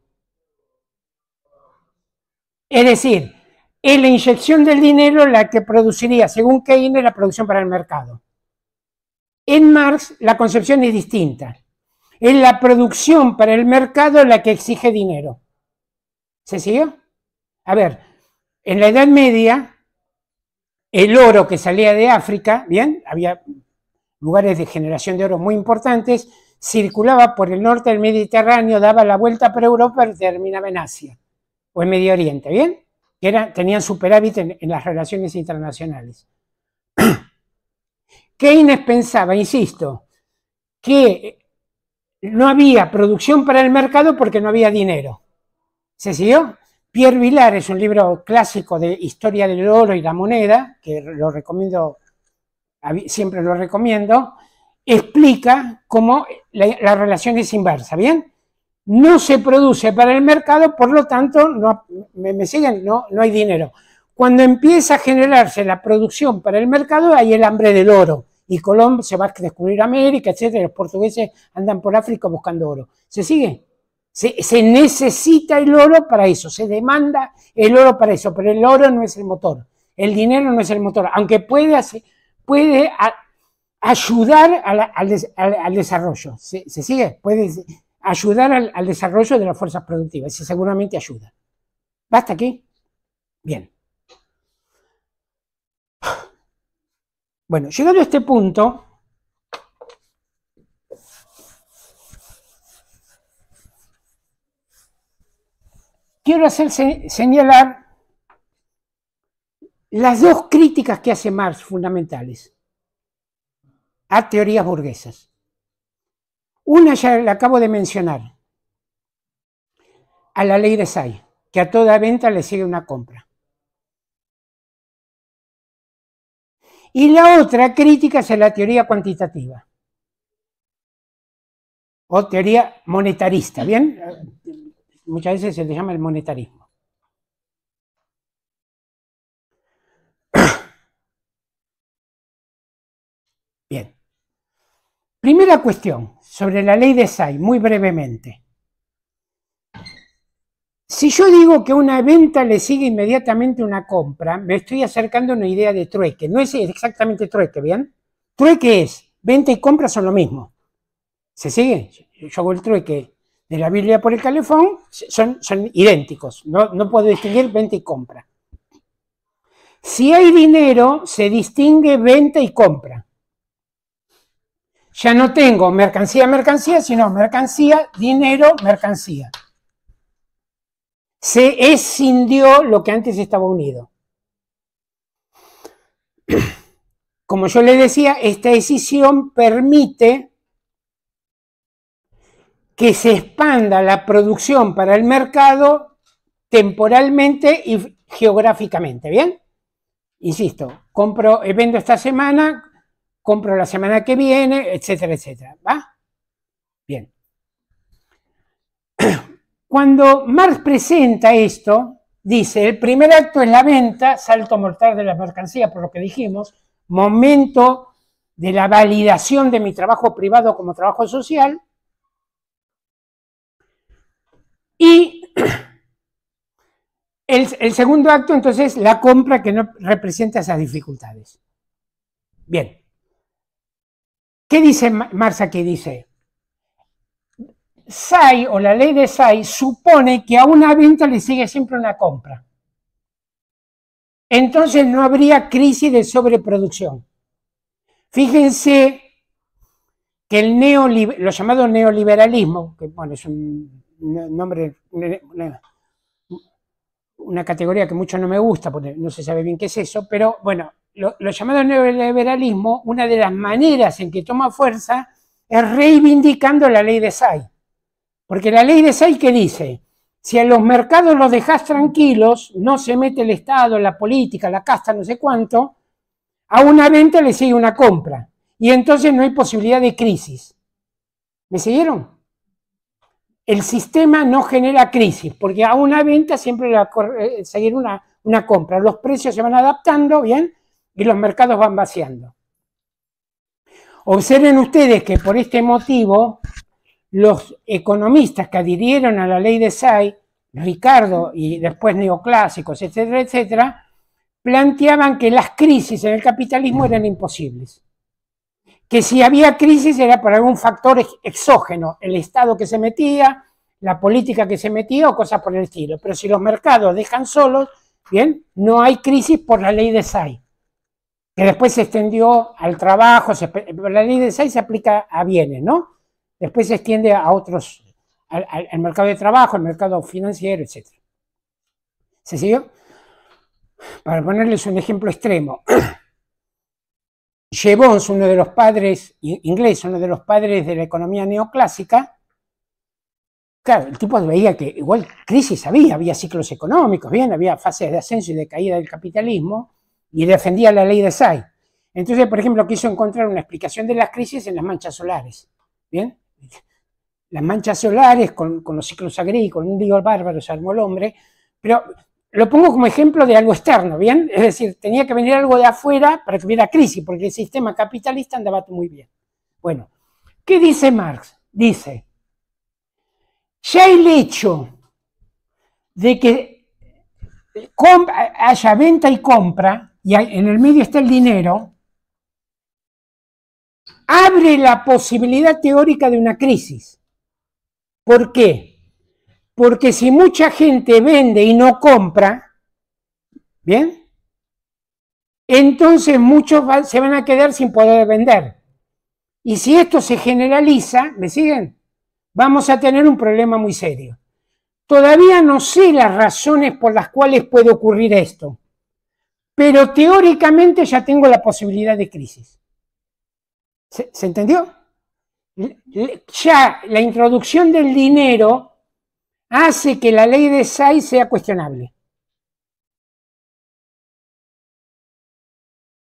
Es decir, es la inyección del dinero la que produciría, según Keynes, la producción para el mercado. En Marx la concepción es distinta. Es la producción para el mercado la que exige dinero. ¿Se siguió? A ver, en la Edad Media, el oro que salía de África, bien, había lugares de generación de oro muy importantes, circulaba por el norte del Mediterráneo, daba la vuelta por Europa y terminaba en Asia o en Medio Oriente, ¿bien? Que tenían superávit en las relaciones internacionales. Keynes pensaba, insisto, que no había producción para el mercado porque no había dinero. ¿Se siguió? Pierre Vilar es un libro clásico de historia del oro y la moneda, que lo recomiendo, siempre lo recomiendo, explica cómo la, relación es inversa, ¿bien? No se produce para el mercado, por lo tanto, no, me, me siguen, no, no hay dinero. Cuando empieza a generarse la producción para el mercado, hay el hambre del oro y Colón se va a descubrir América, etcétera. Los portugueses andan por África buscando oro. ¿Se sigue? Se, necesita el oro para eso, se demanda el oro para eso, pero el oro no es el motor, el dinero no es el motor, aunque puede, ayudar al, desarrollo, ¿Se, sigue? Puede ayudar al, al desarrollo de las fuerzas productivas, y seguramente ayuda. ¿Basta aquí? Bien. Bueno, llegando a este punto, quiero hacer señalar las dos críticas que hace Marx fundamentales a teorías burguesas. Una ya la acabo de mencionar, a la ley de Say, que a toda venta le sigue una compra. y la otra crítica es la teoría cuantitativa o teoría monetarista, ¿bien? Muchas veces se le llama el monetarismo. Bien. Primera cuestión sobre la ley de Say, muy brevemente. Si yo digo que una venta le sigue inmediatamente una compra, me estoy acercando a una idea de trueque. No es exactamente trueque, ¿bien? Trueque es, venta y compra son lo mismo. ¿Se sigue? Yo hago el trueque de la Biblia por el calefón, son, son idénticos. No, no puedo distinguir venta y compra. Si hay dinero, se distingue venta y compra. Ya no tengo mercancía, mercancía, sino mercancía, dinero, mercancía se escindió lo que antes estaba unido. Como yo le decía, esta decisión permite que se expanda la producción para el mercado temporalmente y geográficamente, ¿bien? Insisto, compro, eh, vendo esta semana, compro la semana que viene, etcétera, etcétera, ¿va? Bien. Cuando Marx presenta esto, dice, el primer acto es la venta, salto mortal de la mercancía, por lo que dijimos, momento de la validación de mi trabajo privado como trabajo social, y el, segundo acto, entonces, la compra que no representa esas dificultades. Bien. ¿Qué dice Marx aquí? Dice, SAI o la ley de SAI supone que a una venta le sigue siempre una compra. Entonces no habría crisis de sobreproducción. Fíjense que el lo llamado neoliberalismo, que bueno, es un nombre, una, categoría que mucho no me gusta porque no se sabe bien qué es eso, pero bueno, lo llamado neoliberalismo, una de las maneras en que toma fuerza es reivindicando la ley de SAI. Porque la ley de 6 que dice, si a los mercados los dejas tranquilos, no se mete el Estado, la política, la casta, no sé cuánto, a una venta le sigue una compra. Y entonces no hay posibilidad de crisis. ¿Me siguieron? El sistema no genera crisis, porque a una venta siempre va a eh, seguir una, una compra. Los precios se van adaptando, ¿bien? Y los mercados van vaciando. Observen ustedes que por este motivo los economistas que adhirieron a la ley de Say, Ricardo y después neoclásicos, etcétera, etcétera, planteaban que las crisis en el capitalismo eran imposibles. Que si había crisis era por algún factor exógeno, el Estado que se metía, la política que se metía o cosas por el estilo. Pero si los mercados dejan solos, bien, no hay crisis por la ley de Say, que después se extendió al trabajo, la ley de Say se aplica a bienes, ¿no? Después se extiende a otros, al, mercado de trabajo, al mercado financiero, etc. ¿Se siguió? Para ponerles un ejemplo extremo, Jevons, uno de los padres inglés, uno de los padres de la economía neoclásica, claro, el tipo veía que igual crisis había, había ciclos económicos, bien, había fases de ascenso y de caída del capitalismo, y defendía la ley de Say. Entonces, por ejemplo, quiso encontrar una explicación de las crisis en las manchas solares, bien, las manchas solares, con, los ciclos agrícolas, un digo bárbaro se armó el hombre, pero lo pongo como ejemplo de algo externo, ¿bien? Es decir, tenía que venir algo de afuera para que hubiera crisis, porque el sistema capitalista andaba muy bien. Bueno, ¿qué dice Marx? Dice, ya el hecho de que haya venta y compra, y en el medio está el dinero, abre la posibilidad teórica de una crisis. ¿Por qué? Porque si mucha gente vende y no compra, ¿bien? Entonces muchos se van a quedar sin poder vender. Y si esto se generaliza, ¿me siguen? Vamos a tener un problema muy serio. Todavía no sé las razones por las cuales puede ocurrir esto, pero teóricamente ya tengo la posibilidad de crisis. ¿Se, entendió? Ya la introducción del dinero hace que la ley de SAI sea cuestionable.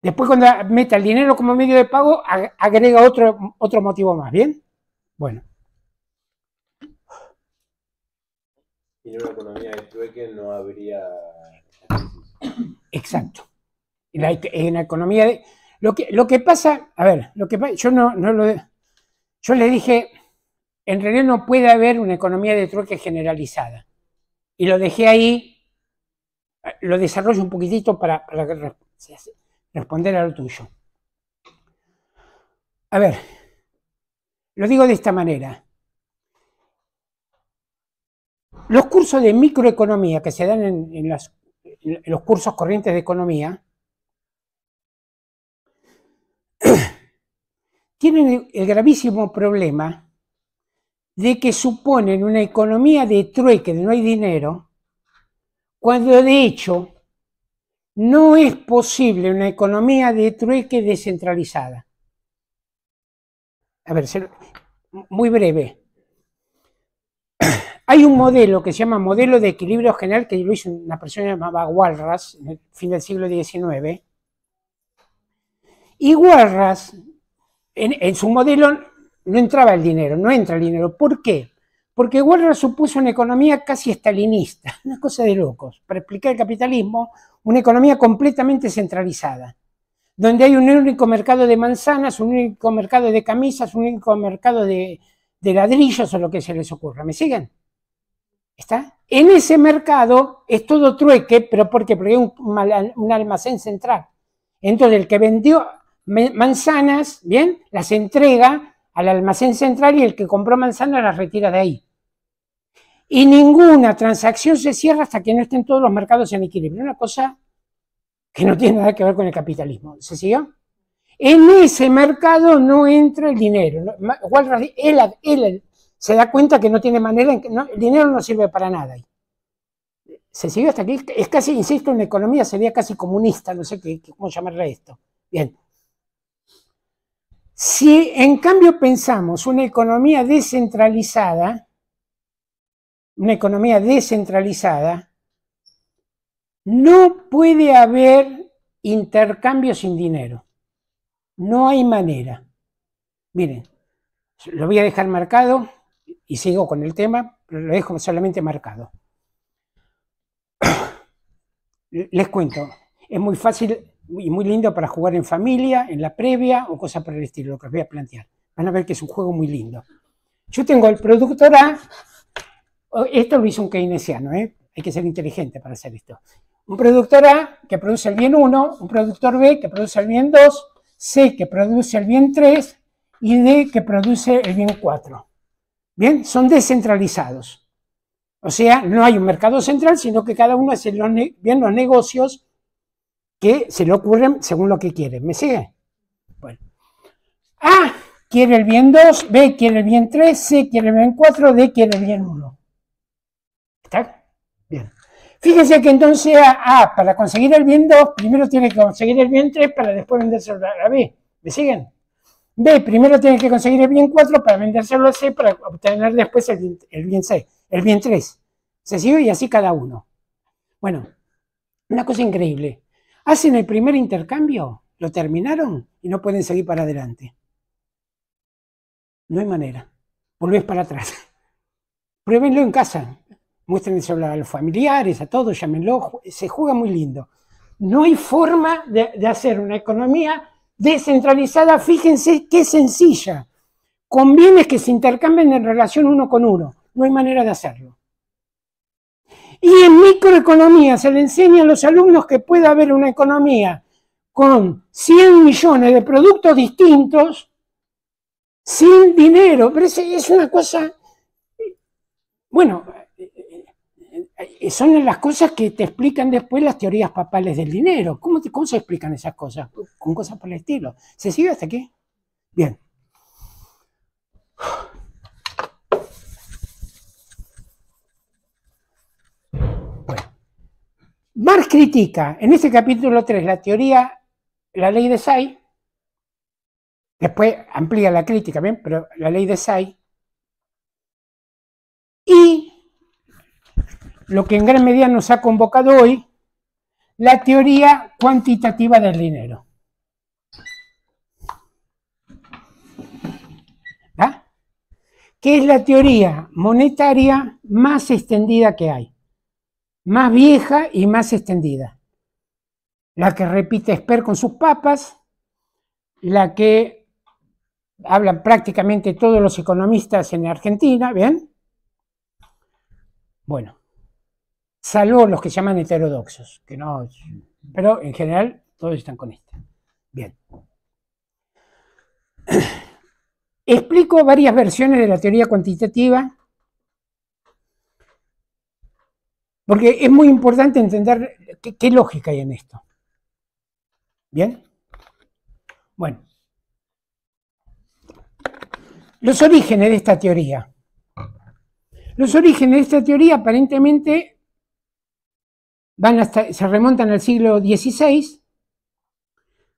Después cuando meta el dinero como medio de pago, agrega otro, otro motivo más, ¿bien? Bueno. en una economía de trueque no habría... Exacto. en la economía de, lo que, pasa, a ver, lo que yo no, no lo, yo le dije, en realidad no puede haber una economía de trueque generalizada. Y lo dejé ahí, eh, lo desarrollo un poquitito para, responder a lo tuyo. A ver, lo digo de esta manera. Los cursos de microeconomía que se dan en los cursos corrientes de economía, tienen el gravísimo problema de que suponen una economía de trueque, de no hay dinero, cuando de hecho no es posible una economía de trueque descentralizada. A ver, muy breve. Hay un modelo que se llama modelo de equilibrio general, que lo hizo una persona llamada Walras en el fin del siglo XIX. Y Walras en, su modelo no entraba el dinero, no entra el dinero. ¿Por qué? Porque Warner supuso una economía casi estalinista, una cosa de locos, para explicar el capitalismo, una economía completamente centralizada, donde hay un único mercado de manzanas, un único mercado de camisas, un único mercado de, ladrillos o lo que se les ocurra. ¿Me siguen? ¿Está? En ese mercado es todo trueque, pero ¿por qué? Porque hay un almacén central. Entonces el que vendió manzanas, ¿bien? Las entrega al almacén central y el que compró manzanas las retira de ahí. Y ninguna transacción se cierra hasta que no estén todos los mercados en equilibrio. Una cosa que no tiene nada que ver con el capitalismo. ¿Se siguió? En ese mercado no entra el dinero. él, se da cuenta que no tiene manera, en que el dinero no sirve para nada. Se siguió hasta aquí. Es casi, insisto, una economía sería casi comunista, no sé cómo llamarle esto. Bien, si en cambio pensamos una economía descentralizada, una economía descentralizada, no puede haber intercambio sin dinero. No hay manera. Miren, lo voy a dejar marcado y sigo con el tema, pero lo dejo solamente marcado. Les cuento, es muy fácil y muy lindo para jugar en familia, en la previa o cosas por el estilo, lo que os voy a plantear. Van a ver que es un juego muy lindo. Yo tengo el productor A, oh, esto lo hizo un keynesiano, ¿eh? hay que ser inteligente para hacer esto. Un productor A que produce el bien 1, un productor B que produce el bien 2, C que produce el bien 3 y D que produce el bien 4. Bien, son descentralizados. O sea, no hay un mercado central, sino que cada uno hace bien los negocios que se le ocurren según lo que quieren. ¿Me siguen? A quiere el bien 2, B quiere el bien 3, C quiere el bien 4, D quiere el bien 1. ¿Está? Bien. Fíjense que entonces a, para conseguir el bien 2, primero tiene que conseguir el bien 3 para después vendérselo a B. ¿Me siguen? B, primero tiene que conseguir el bien 4 para vendérselo a C para obtener después el el el bien 3. Se sigue y así cada uno. Bueno, una cosa increíble. Hacen el primer intercambio, lo terminaron y no pueden seguir para adelante. No hay manera. Volvés para atrás. Pruébenlo en casa. muéstrenlo a los familiares, a todos, llámenlo. Se juega muy lindo. No hay forma de, hacer una economía descentralizada. Fíjense qué sencilla. Conviene que se intercambien en relación uno con uno. No hay manera de hacerlo. Y en microeconomía se le enseña a los alumnos que puede haber una economía con 100 millones de productos distintos sin dinero. Pero es una cosa, bueno, son las cosas que te explican después las teorías papales del dinero. ¿Cómo, cómo se explican esas cosas? Con cosas por el estilo. ¿Se sigue hasta aquí? Bien. Marx critica en este capítulo 3 la teoría, la ley de Say, después amplía la crítica, ¿bien? pero la ley de Say, y lo que en gran medida nos ha convocado hoy, la teoría cuantitativa del dinero. ¿Ah? Que es la teoría monetaria más extendida que hay más vieja y más extendida. La que repite Esper con sus papas, la que hablan prácticamente todos los economistas en Argentina, ¿bien? Bueno, salvo los que llaman heterodoxos, que no, pero en general todos están con esta. Bien. Explico varias versiones de la teoría cuantitativa Porque es muy importante entender qué, lógica hay en esto. ¿Bien? Bueno. Los orígenes de esta teoría. Los orígenes de esta teoría aparentemente van se remontan al siglo XVI,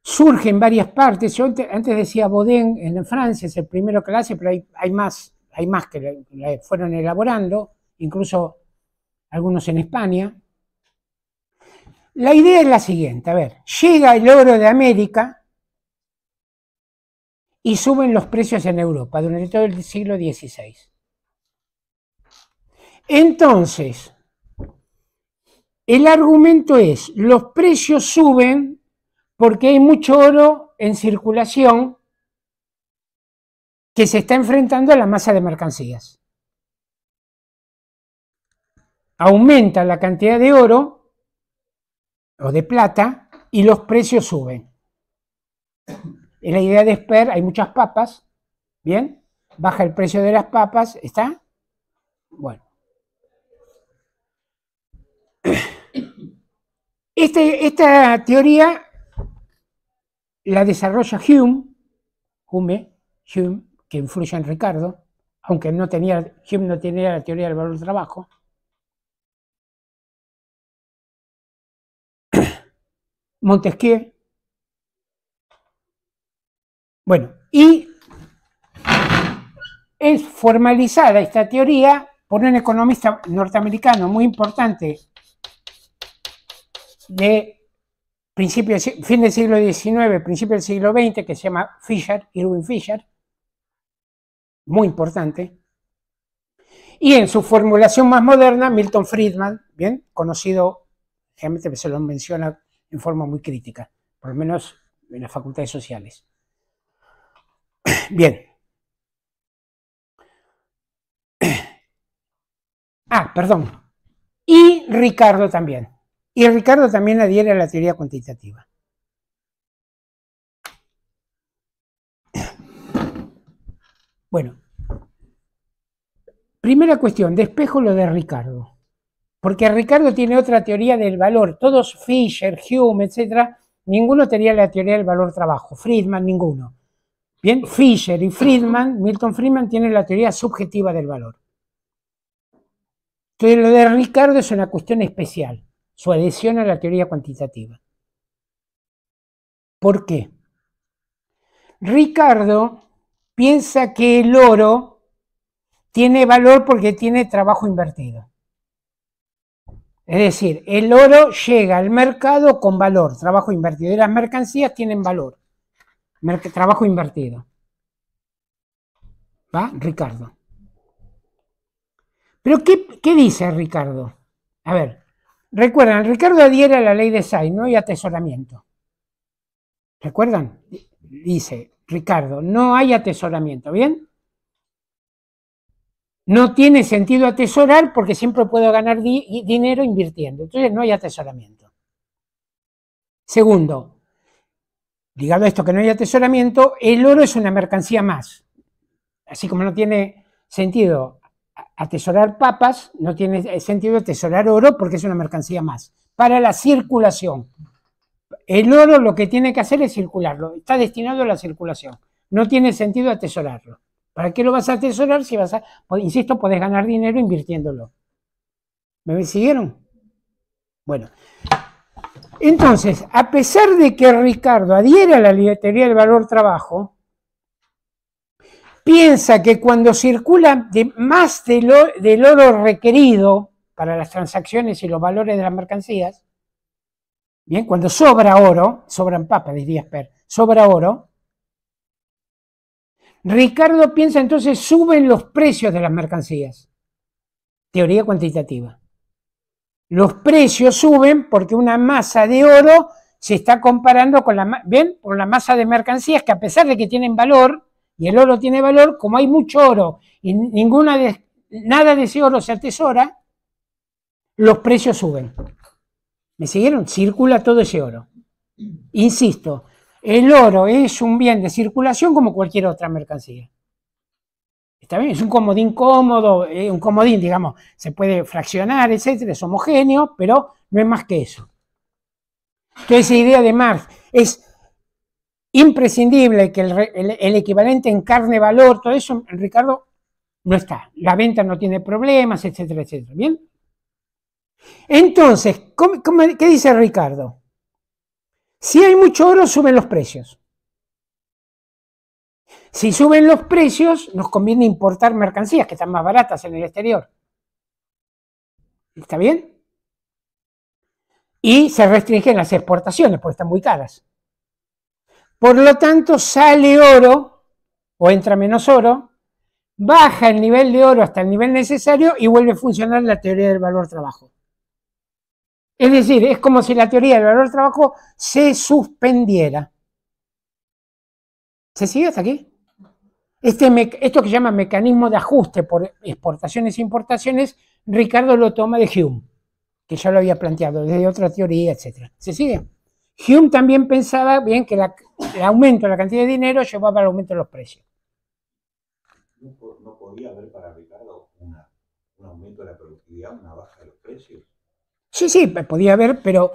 surgen varias partes. Yo antes decía Baudin en Francia, es el primero que lo hace, pero hay, más, hay más que, fueron elaborando, incluso algunos en España. La idea es la siguiente, a ver, llega el oro de América y suben los precios en Europa durante todo el siglo XVI. Entonces, el argumento es, los precios suben porque hay mucho oro en circulación que se está enfrentando a la masa de mercancías aumenta la cantidad de oro o de plata y los precios suben. En la idea de Sper, hay muchas papas, ¿bien? Baja el precio de las papas, ¿está? Bueno. Este, esta teoría la desarrolla Hume, Hume, Hume, que influye en Ricardo, aunque no tenía, Hume no tenía la teoría del valor del trabajo, Montesquieu. Bueno, y es formalizada esta teoría por un economista norteamericano muy importante de fin del siglo XIX, principio del siglo XX, que se llama Fisher, Irwin Fisher, muy importante. Y en su formulación más moderna, Milton Friedman, bien conocido, generalmente se lo menciona en forma muy crítica, por lo menos en las facultades sociales. Bien. Ah, perdón. Y Ricardo también. Y Ricardo también adhiere a la teoría cuantitativa. Bueno, primera cuestión, despejo lo de Ricardo. Porque Ricardo tiene otra teoría del valor. Todos Fisher, Hume, etcétera, ninguno tenía la teoría del valor trabajo. Friedman, ninguno. Bien, Fisher y Friedman, Milton Friedman tiene la teoría subjetiva del valor. Entonces, lo de Ricardo es una cuestión especial, su adhesión a la teoría cuantitativa. ¿Por qué? Ricardo piensa que el oro tiene valor porque tiene trabajo invertido. Es decir, el oro llega al mercado con valor, trabajo invertido. Y las mercancías tienen valor, trabajo invertido. ¿Va? Ricardo. ¿Pero qué, dice Ricardo? A ver, recuerdan, Ricardo adhiere a la ley de Say, ¿no? hay atesoramiento. ¿Recuerdan? Dice Ricardo, no hay atesoramiento, ¿bien? No tiene sentido atesorar porque siempre puedo ganar dinero invirtiendo. Entonces no hay atesoramiento. Segundo, ligado a esto que no hay atesoramiento, el oro es una mercancía más. Así como no tiene sentido atesorar papas, no tiene sentido atesorar oro porque es una mercancía más. Para la circulación. El oro lo que tiene que hacer es circularlo. Está destinado a la circulación. No tiene sentido atesorarlo. ¿Para qué lo vas a atesorar si vas a, pues, insisto, podés ganar dinero invirtiéndolo? ¿Me siguieron? Bueno, entonces, a pesar de que Ricardo adhiere a la teoría del valor trabajo, piensa que cuando circula de más del oro requerido para las transacciones y los valores de las mercancías, bien, cuando sobra oro, sobran papas, diría Esper, sobra oro, Ricardo piensa entonces suben los precios de las mercancías. Teoría cuantitativa. Los precios suben porque una masa de oro se está comparando con la, bien Con la masa de mercancías que a pesar de que tienen valor, y el oro tiene valor, como hay mucho oro y ninguna nada de ese oro se atesora, los precios suben. ¿Me siguieron? Circula todo ese oro. Insisto, el oro es un bien de circulación como cualquier otra mercancía. Está bien, es un comodín cómodo, eh, un comodín, digamos, se puede fraccionar, etcétera, es homogéneo, pero no es más que eso. Entonces, esa idea de Marx es imprescindible que el, equivalente en equivalente encarne valor, todo eso, Ricardo, no está. La venta no tiene problemas, etcétera, etcétera. ¿Bien? Entonces, qué dice Ricardo? Si hay mucho oro, suben los precios. Si suben los precios, nos conviene importar mercancías que están más baratas en el exterior. ¿Está bien? Y se restringen las exportaciones porque están muy caras. Por lo tanto, sale oro o entra menos oro, baja el nivel de oro hasta el nivel necesario y vuelve a funcionar la teoría del valor trabajo. Es decir, es como si la teoría del valor del trabajo se suspendiera. ¿Se sigue hasta aquí? Este esto que llama mecanismo de ajuste por exportaciones e importaciones, Ricardo lo toma de Hume, que ya lo había planteado desde otra teoría, etc. ¿Se sigue? Hume también pensaba bien que el aumento de la cantidad de dinero llevaba al aumento de los precios. ¿No podía haber para Ricardo un aumento de la productividad, una baja de los precios? Sí, sí, podía haber, pero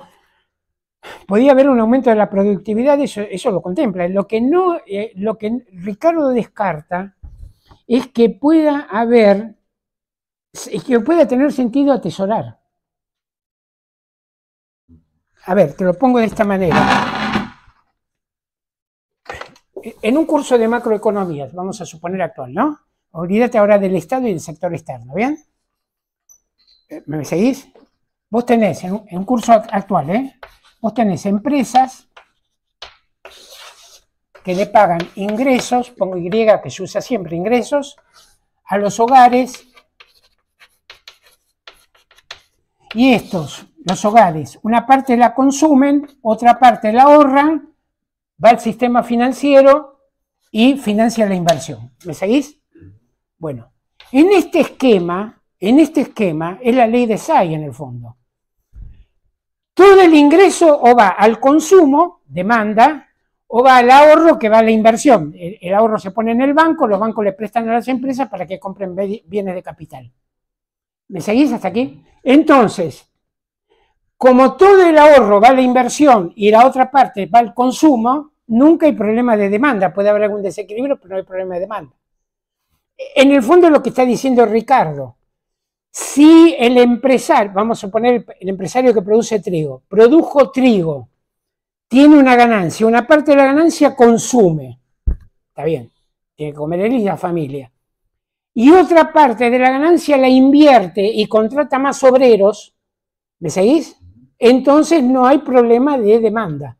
podía haber un aumento de la productividad, eso, lo contempla. Lo que, no, eh, lo que Ricardo descarta es que pueda haber, es que pueda tener sentido atesorar. A ver, te lo pongo de esta manera. En un curso de macroeconomía, vamos a suponer actual, ¿no? Olvídate ahora del Estado y del sector externo, ¿bien? ¿Me seguís? Vos tenés, en un curso actual, ¿eh? vos tenés empresas que le pagan ingresos, pongo Y que se usa siempre, ingresos, a los hogares. Y estos, los hogares, una parte la consumen, otra parte la ahorran, va al sistema financiero y financia la inversión. ¿Me seguís? Bueno, en este esquema, en este esquema es la ley de SAI en el fondo. Todo el ingreso o va al consumo, demanda, o va al ahorro que va a la inversión. El, ahorro se pone en el banco, los bancos le prestan a las empresas para que compren bienes de capital. ¿Me seguís hasta aquí? Entonces, como todo el ahorro va a la inversión y la otra parte va al consumo, nunca hay problema de demanda. Puede haber algún desequilibrio, pero no hay problema de demanda. En el fondo lo que está diciendo Ricardo, si el empresario, vamos a poner el empresario que produce trigo, produjo trigo, tiene una ganancia, una parte de la ganancia consume, está bien, tiene que comer él y la familia, y otra parte de la ganancia la invierte y contrata más obreros, ¿me seguís? Entonces no hay problema de demanda.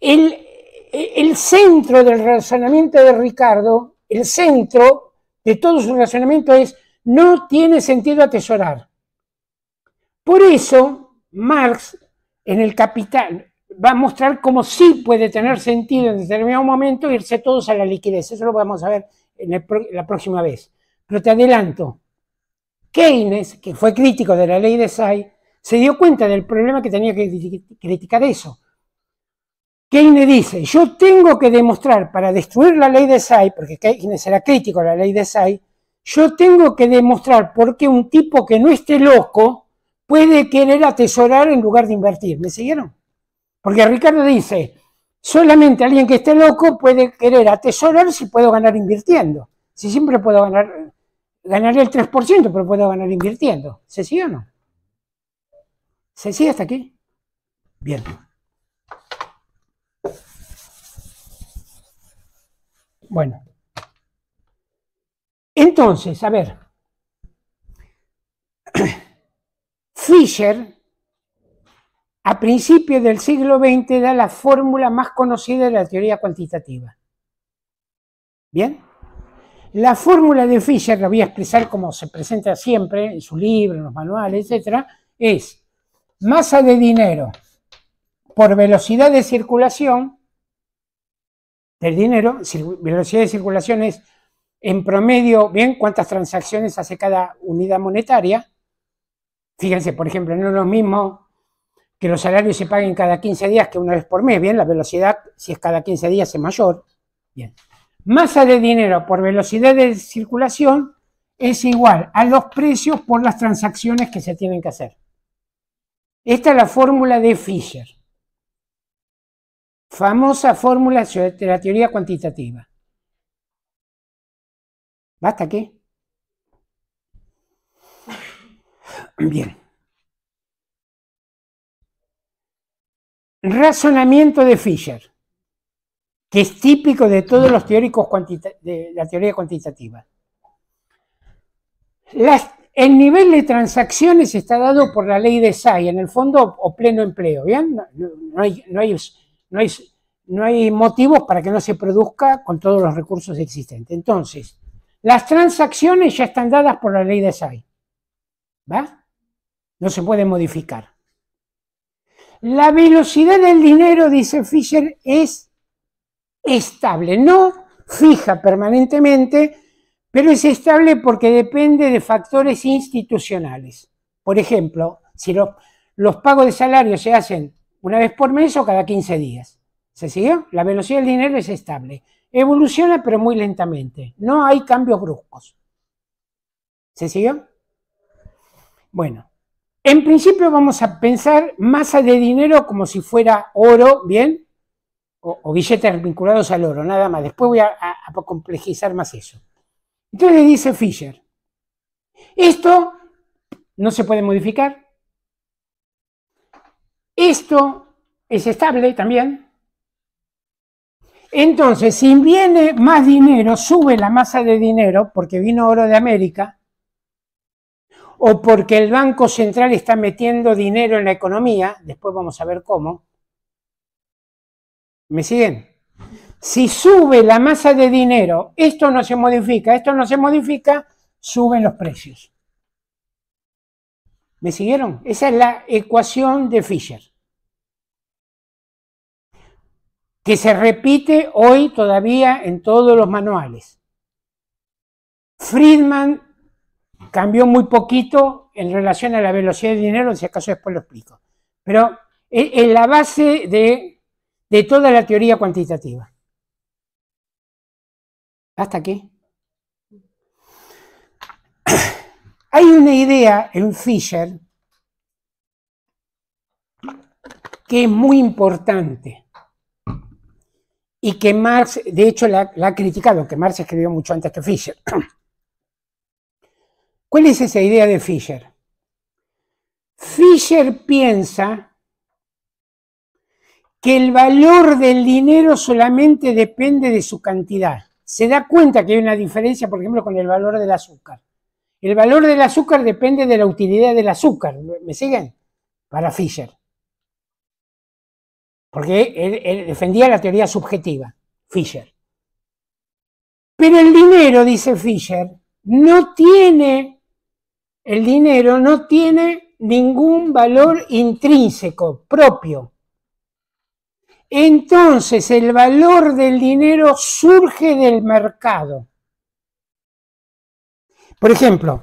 El, el centro del razonamiento de Ricardo, el centro de todo su razonamiento es no tiene sentido atesorar. Por eso, Marx en el Capital va a mostrar cómo sí puede tener sentido en determinado momento irse todos a la liquidez. Eso lo vamos a ver en la próxima vez. Pero te adelanto, Keynes, que fue crítico de la ley de Say, se dio cuenta del problema que tenía que criticar eso. Keynes dice, yo tengo que demostrar para destruir la ley de Say, porque Keynes era crítico de la ley de Say, yo tengo que demostrar por qué un tipo que no esté loco puede querer atesorar en lugar de invertir. ¿Me siguieron? Porque Ricardo dice, solamente alguien que esté loco puede querer atesorar si puedo ganar invirtiendo. Si siempre puedo ganar, ganaré el 3%, pero puedo ganar invirtiendo. ¿Se sigue o no? ¿Se sigue hasta aquí? Bien. Bueno. Entonces, a ver, Fischer, a principios del siglo XX, da la fórmula más conocida de la teoría cuantitativa. ¿Bien? La fórmula de Fischer, la voy a expresar como se presenta siempre en su libro, en los manuales, etc., es masa de dinero por velocidad de circulación del dinero, velocidad de circulación es en promedio, bien, cuántas transacciones hace cada unidad monetaria. Fíjense, por ejemplo, no es lo mismo que los salarios se paguen cada 15 días que una vez por mes, bien, la velocidad, si es cada 15 días, es mayor. Bien. Masa de dinero por velocidad de circulación es igual a los precios por las transacciones que se tienen que hacer. Esta es la fórmula de Fischer. Famosa fórmula de la teoría cuantitativa. ¿Basta qué? Bien. Razonamiento de Fisher, que es típico de todos los teóricos de la teoría cuantitativa. el nivel de transacciones está dado por la ley de SAI, en el fondo o pleno empleo, ¿bien? No, hay, hay motivos para que no se produzca con todos los recursos existentes. Entonces, las transacciones ya están dadas por la ley de SAI. ¿Va? No se puede modificar. La velocidad del dinero, dice Fisher, es estable, no fija permanentemente, pero es estable porque depende de factores institucionales. Por ejemplo, si los, pagos de salario se hacen una vez por mes o cada 15 días. ¿Se siguió? La velocidad del dinero es estable. Evoluciona, pero muy lentamente. No hay cambios bruscos. ¿Se siguió? Bueno, en principio vamos a pensar masa de dinero como si fuera oro, ¿bien? O, billetes vinculados al oro, nada más. Después voy a, a complejizar más eso. Entonces dice Fisher, esto no se puede modificar. Esto es estable también, entonces, si viene más dinero, sube la masa de dinero porque vino oro de América o porque el Banco Central está metiendo dinero en la economía, después vamos a ver cómo. ¿Me siguen? Si sube la masa de dinero, esto no se modifica, esto no se modifica, suben los precios. ¿Me siguieron? Esa es la ecuación de Fisher. que se repite hoy todavía en todos los manuales. Friedman cambió muy poquito en relación a la velocidad de dinero, si acaso después lo explico. Pero e, es la base de, toda la teoría cuantitativa. Hasta aquí. Hay una idea en Fisher que es muy importante y que Marx, de hecho, la, ha criticado, que Marx escribió mucho antes que Fischer. ¿Cuál es esa idea de Fischer? Fischer piensa que el valor del dinero solamente depende de su cantidad. Se da cuenta que hay una diferencia, por ejemplo, con el valor del azúcar. El valor del azúcar depende de la utilidad del azúcar. ¿Me siguen? Para Fischer porque él, defendía la teoría subjetiva, Fisher. Pero el dinero, dice Fisher, no tiene, el dinero no tiene ningún valor intrínseco propio. Entonces el valor del dinero surge del mercado. Por ejemplo,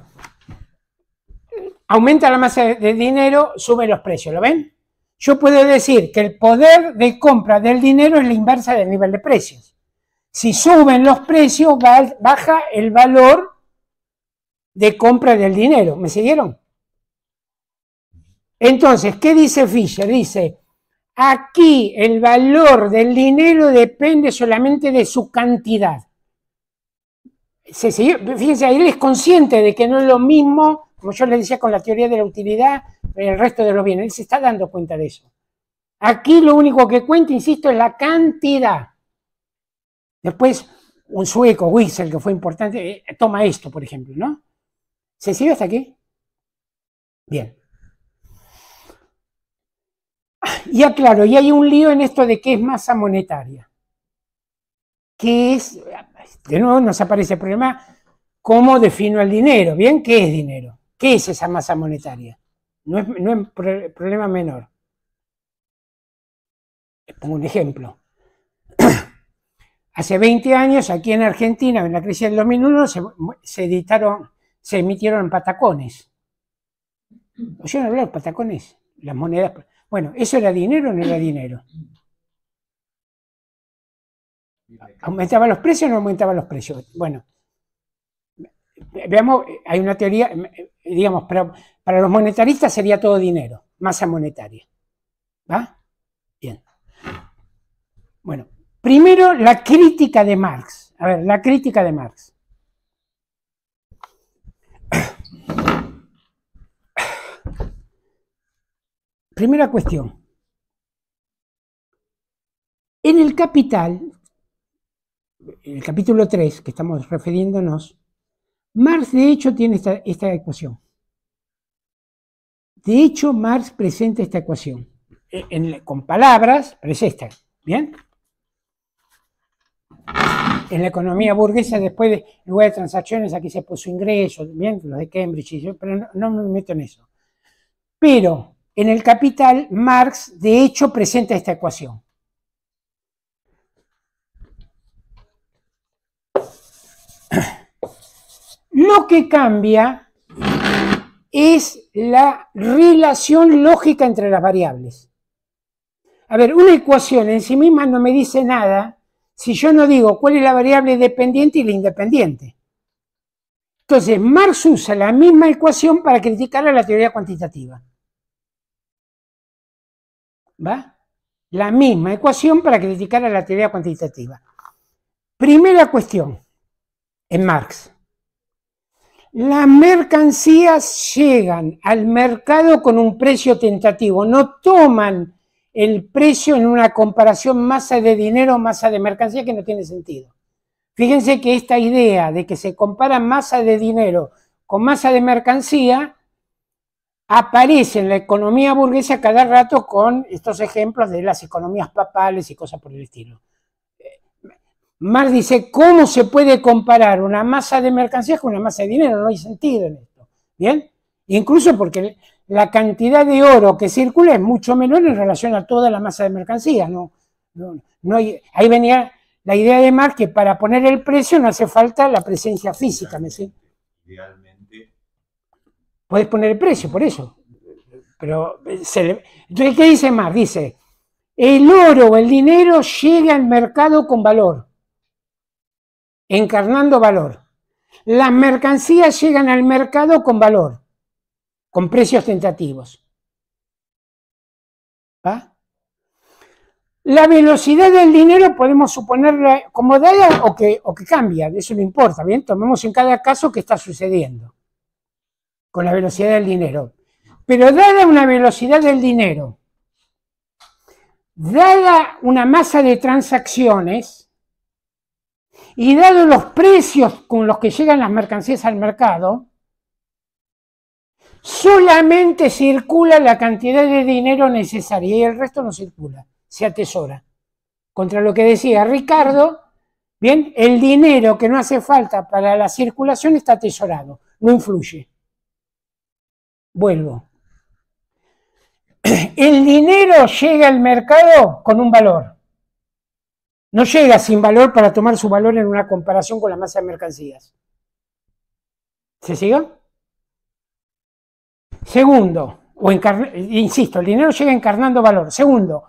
aumenta la masa de dinero, suben los precios, ¿lo ven? yo puedo decir que el poder de compra del dinero es la inversa del nivel de precios. Si suben los precios, baja el valor de compra del dinero. ¿Me siguieron? Entonces, ¿qué dice Fisher? Dice, aquí el valor del dinero depende solamente de su cantidad. fíjense, él es consciente de que no es lo mismo, como yo le decía con la teoría de la utilidad, el resto de los bienes. Él se está dando cuenta de eso. Aquí lo único que cuenta, insisto, es la cantidad. Después, un sueco, Wiesel, que fue importante, eh, toma esto, por ejemplo, ¿no? ¿Se sigue hasta aquí? Bien. Y claro, y hay un lío en esto de qué es masa monetaria. ¿Qué es? De nuevo nos aparece el problema, ¿cómo defino el dinero? Bien, ¿qué es dinero? ¿Qué es esa masa monetaria? No es, no problema menor. pongo un ejemplo. Hace 20 años, aquí en Argentina, en la crisis del 2001, se, se editaron, se emitieron patacones. no hablar patacones? Las monedas. Bueno, ¿eso era dinero o no era dinero? ¿Aumentaban los precios o no aumentaban los precios? Bueno, veamos, hay una teoría, digamos, para, para los monetaristas sería todo dinero, masa monetaria. ¿Va? Bien. Bueno, primero la crítica de Marx. A ver, la crítica de Marx. Primera cuestión. En el Capital, en el capítulo 3, que estamos refiriéndonos, Marx, de hecho, tiene esta, ecuación. De hecho, Marx presenta esta ecuación. E, con palabras, pero es esta. ¿Bien? En la economía burguesa, después de lugar de transacciones, aquí se puso ingresos, ¿bien? Los de Cambridge, pero no me meto en eso. Pero en el capital, Marx, de hecho, presenta esta ecuación. Lo que cambia es la relación lógica entre las variables. A ver, una ecuación en sí misma no me dice nada si yo no digo cuál es la variable dependiente y la independiente. Entonces, Marx usa la misma ecuación para criticar a la teoría cuantitativa. ¿Va? La misma ecuación para criticar a la teoría cuantitativa. Primera cuestión en Marx. Las mercancías llegan al mercado con un precio tentativo, no toman el precio en una comparación masa de dinero, masa de mercancía que no tiene sentido. Fíjense que esta idea de que se compara masa de dinero con masa de mercancía aparece en la economía burguesa cada rato con estos ejemplos de las economías papales y cosas por el estilo. Marx dice, ¿cómo se puede comparar una masa de mercancías con una masa de dinero? No hay sentido en esto. ¿Bien? Incluso porque la cantidad de oro que circula es mucho menor en relación a toda la masa de mercancías. No, no, ahí venía la idea de Marx que para poner el precio no hace falta la presencia física, ¿me realmente Puedes poner el precio, por eso. Pero eh, se Entonces, ¿qué dice Marx? Dice, el oro o el dinero llega al mercado con valor encarnando valor. Las mercancías llegan al mercado con valor, con precios tentativos. ¿Ah? La velocidad del dinero podemos suponerla como dada o que, o que cambia, eso no importa, ¿bien? Tomemos en cada caso qué está sucediendo con la velocidad del dinero. Pero dada una velocidad del dinero, dada una masa de transacciones, y dado los precios con los que llegan las mercancías al mercado, solamente circula la cantidad de dinero necesaria y el resto no circula, se atesora. Contra lo que decía Ricardo, bien, el dinero que no hace falta para la circulación está atesorado, no influye. Vuelvo. El dinero llega al mercado con un valor no llega sin valor para tomar su valor en una comparación con la masa de mercancías. ¿Se sigue? Segundo, o insisto, el dinero llega encarnando valor. Segundo,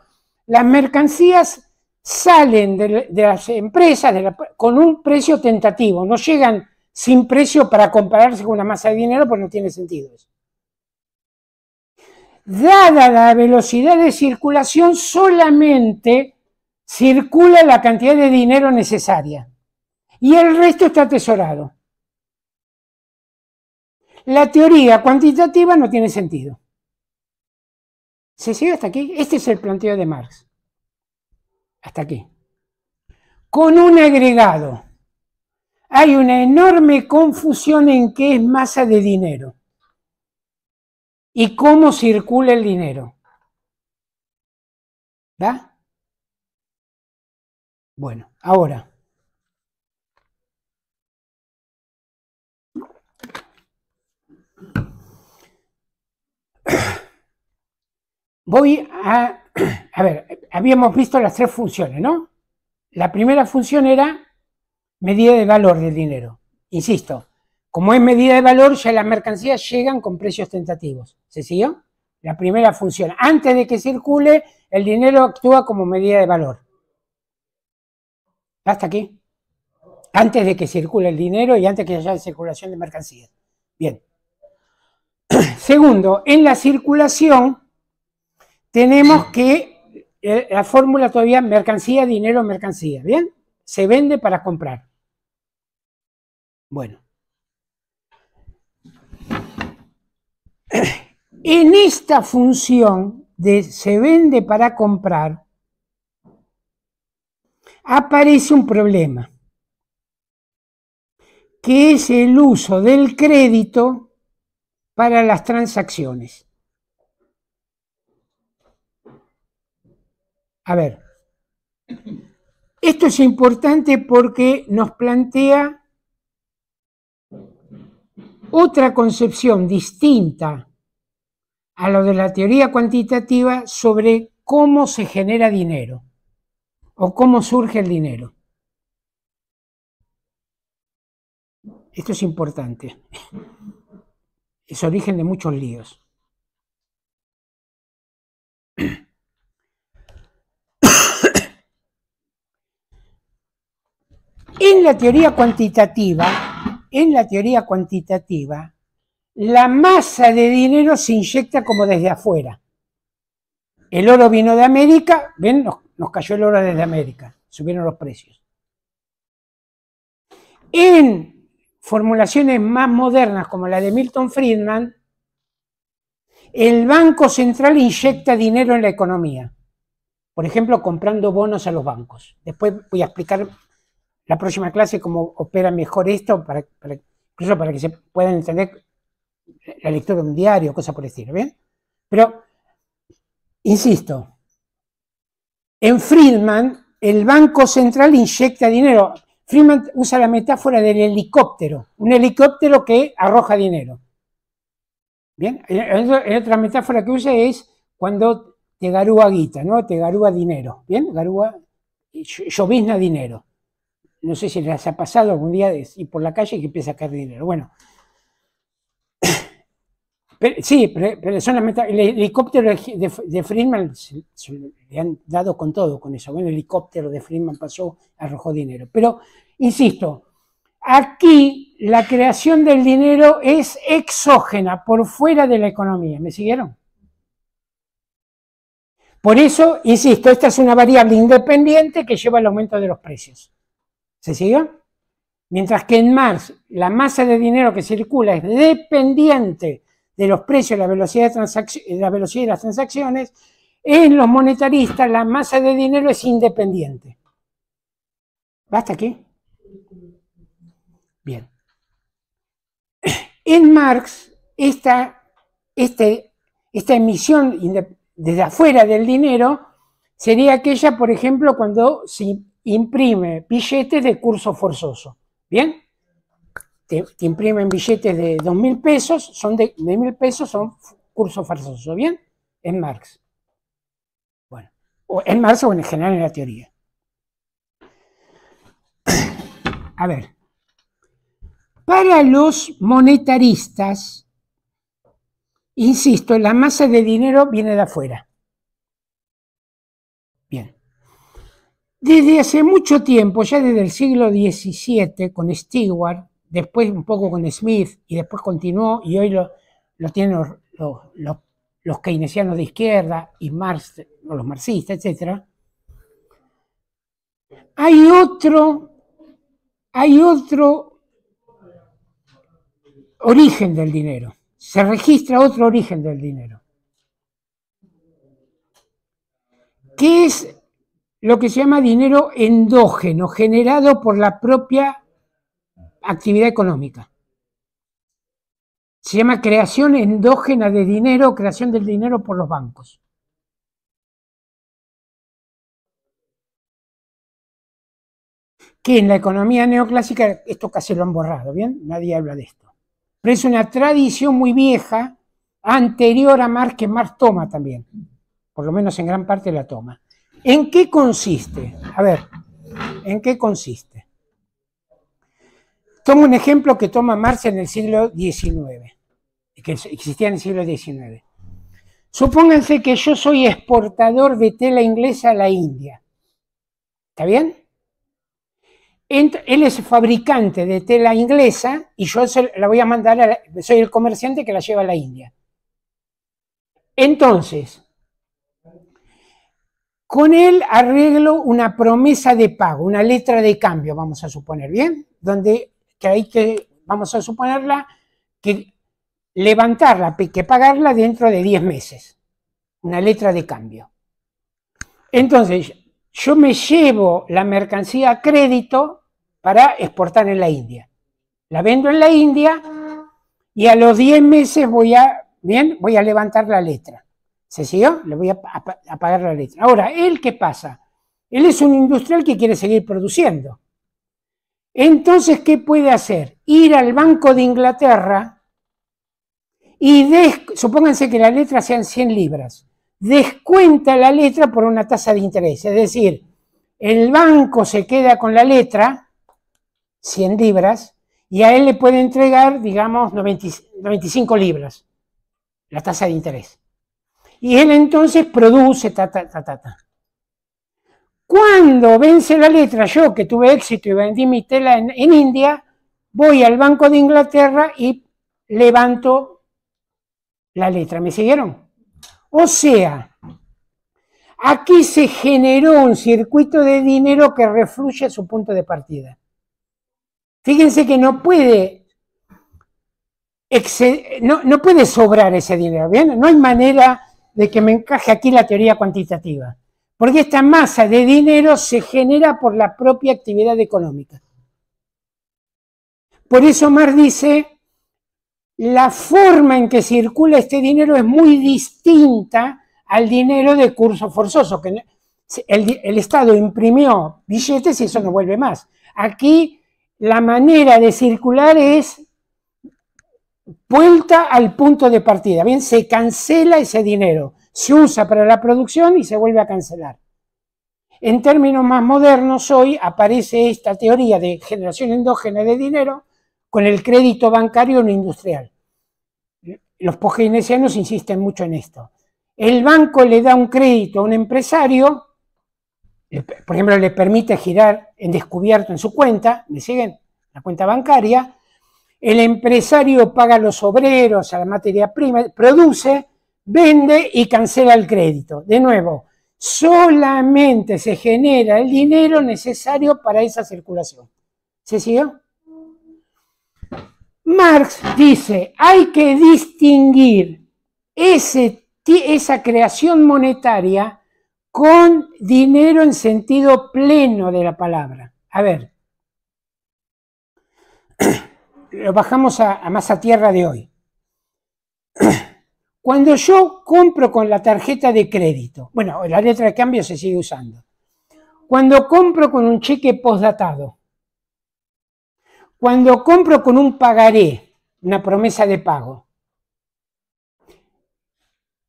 las mercancías salen de, las empresas con un precio tentativo, no llegan sin precio para compararse con la masa de dinero, pues no tiene sentido eso. Dada la velocidad de circulación, solamente circula la cantidad de dinero necesaria y el resto está atesorado. La teoría cuantitativa no tiene sentido. ¿Se sigue hasta aquí? Este es el planteo de Marx. Hasta aquí. Con un agregado. Hay una enorme confusión en qué es masa de dinero y cómo circula el dinero. ¿Va? Bueno, ahora. Voy a... A ver, habíamos visto las tres funciones, ¿no? La primera función era medida de valor del dinero. Insisto, como es medida de valor, ya las mercancías llegan con precios tentativos. ¿Se siguió? La primera función. Antes de que circule, el dinero actúa como medida de valor. Hasta aquí. Antes de que circule el dinero y antes que haya circulación de mercancías. Bien. Segundo, en la circulación tenemos que eh, la fórmula todavía mercancía, dinero, mercancía. Bien. Se vende para comprar. Bueno. En esta función de se vende para comprar, aparece un problema, que es el uso del crédito para las transacciones. A ver, esto es importante porque nos plantea otra concepción distinta a lo de la teoría cuantitativa sobre cómo se genera dinero o cómo surge el dinero. Esto es importante. Es origen de muchos líos. En la teoría cuantitativa, en la teoría cuantitativa, la masa de dinero se inyecta como desde afuera. El oro vino de América, ven, nos nos cayó el oro desde América, subieron los precios. En formulaciones más modernas como la de Milton Friedman, el Banco Central inyecta dinero en la economía. Por ejemplo, comprando bonos a los bancos. Después voy a explicar la próxima clase cómo opera mejor esto, para, incluso para que se puedan entender la lectura de un diario, cosas por decir. ¿Bien? Pero, insisto, en Friedman el Banco Central inyecta dinero. Friedman usa la metáfora del helicóptero, un helicóptero que arroja dinero. Bien, otra metáfora que usa es cuando te garúa guita, ¿no? Te garúa dinero, ¿bien? Garúa, llovizna dinero. No sé si les ha pasado algún día de ir por la calle y que empieza a caer dinero. Bueno, sí, pero, son el helicóptero de, Friedman se, le han dado con todo con eso. Bueno, el helicóptero de Friedman pasó, arrojó dinero. Pero, insisto, aquí la creación del dinero es exógena, por fuera de la economía. ¿Me siguieron? Por eso, insisto, esta es una variable independiente que lleva al aumento de los precios. ¿Se siguió? Mientras que en Mars, la masa de dinero que circula es dependiente de los precios, la velocidad de, eh, la velocidad de las transacciones, en los monetaristas la masa de dinero es independiente. ¿Basta aquí? Bien. En Marx, esta, este, esta emisión desde afuera del dinero sería aquella, por ejemplo, cuando se imprime billetes de curso forzoso. ¿Bien? te, imprimen billetes de dos mil pesos, son de, 2.000 mil pesos, son cursos falsos, ¿bien? En Marx. Bueno, o en Marx o en general en la teoría. A ver, para los monetaristas, insisto, la masa de dinero viene de afuera. Bien. Desde hace mucho tiempo, ya desde el siglo XVII, con Stewart, después un poco con Smith y después continuó y hoy lo, lo tienen los, los, los, keynesianos de izquierda y Marx, los marxistas, etc. Hay otro, hay otro origen del dinero, se registra otro origen del dinero, que es lo que se llama dinero endógeno, generado por la propia actividad económica. Se llama creación endógena de dinero, creación del dinero por los bancos. Que en la economía neoclásica esto casi lo han borrado, ¿bien? Nadie habla de esto. Pero es una tradición muy vieja, anterior a Marx, que Marx toma también, por lo menos en gran parte la toma. ¿En qué consiste? A ver, ¿en qué consiste? Tomo un ejemplo que toma Marx en el siglo XIX, que existía en el siglo XIX. Supónganse que yo soy exportador de tela inglesa a la India. ¿Está bien? él es fabricante de tela inglesa y yo la voy a mandar, soy el comerciante que la lleva a la India. Entonces, con él arreglo una promesa de pago, una letra de cambio, vamos a suponer, ¿bien? Donde Ahí hay que, vamos a suponerla, que levantarla, que pagarla dentro de 10 meses, una letra de cambio. Entonces, yo me llevo la mercancía a crédito para exportar en la India. La vendo en la India y a los 10 meses voy a, bien, voy a levantar la letra. ¿Se siguió? Le voy a, a pagar la letra. Ahora, ¿él qué pasa? Él es un industrial que quiere seguir produciendo. Entonces, ¿qué puede hacer? Ir al Banco de Inglaterra y supónganse que la letra sean 100 libras, descuenta la letra por una tasa de interés. Es decir, el banco se queda con la letra, 100 libras, y a él le puede entregar, digamos, 95 libras, la tasa de interés. Y él entonces produce, ta, ta, ta, ta. Cuando vence la letra, yo que tuve éxito y vendí mi tela en, India, voy al Banco de Inglaterra y levanto la letra. ¿Me siguieron? O sea, aquí se generó un circuito de dinero que refluye a su punto de partida. Fíjense que no puede, no, no puede sobrar ese dinero, ¿bien? No hay manera de que me encaje aquí la teoría cuantitativa. Porque esta masa de dinero se genera por la propia actividad económica. Por eso Mar dice, la forma en que circula este dinero es muy distinta al dinero de curso forzoso, que el, el Estado imprimió billetes y eso no vuelve más. Aquí la manera de circular es vuelta al punto de partida, bien, se cancela ese dinero se usa para la producción y se vuelve a cancelar. En términos más modernos, hoy aparece esta teoría de generación endógena de dinero con el crédito bancario no industrial. Los posgenesianos insisten mucho en esto. El banco le da un crédito a un empresario, por ejemplo, le permite girar en descubierto en su cuenta, ¿me siguen? La cuenta bancaria. El empresario paga a los obreros, a la materia prima, produce, vende y cancela el crédito. De nuevo, solamente se genera el dinero necesario para esa circulación. ¿Se siguió? Marx dice, hay que distinguir ese, esa creación monetaria con dinero en sentido pleno de la palabra. A ver, lo bajamos a, a más a tierra de hoy. Cuando yo compro con la tarjeta de crédito, bueno, la letra de cambio se sigue usando. Cuando compro con un cheque postdatado, cuando compro con un pagaré, una promesa de pago,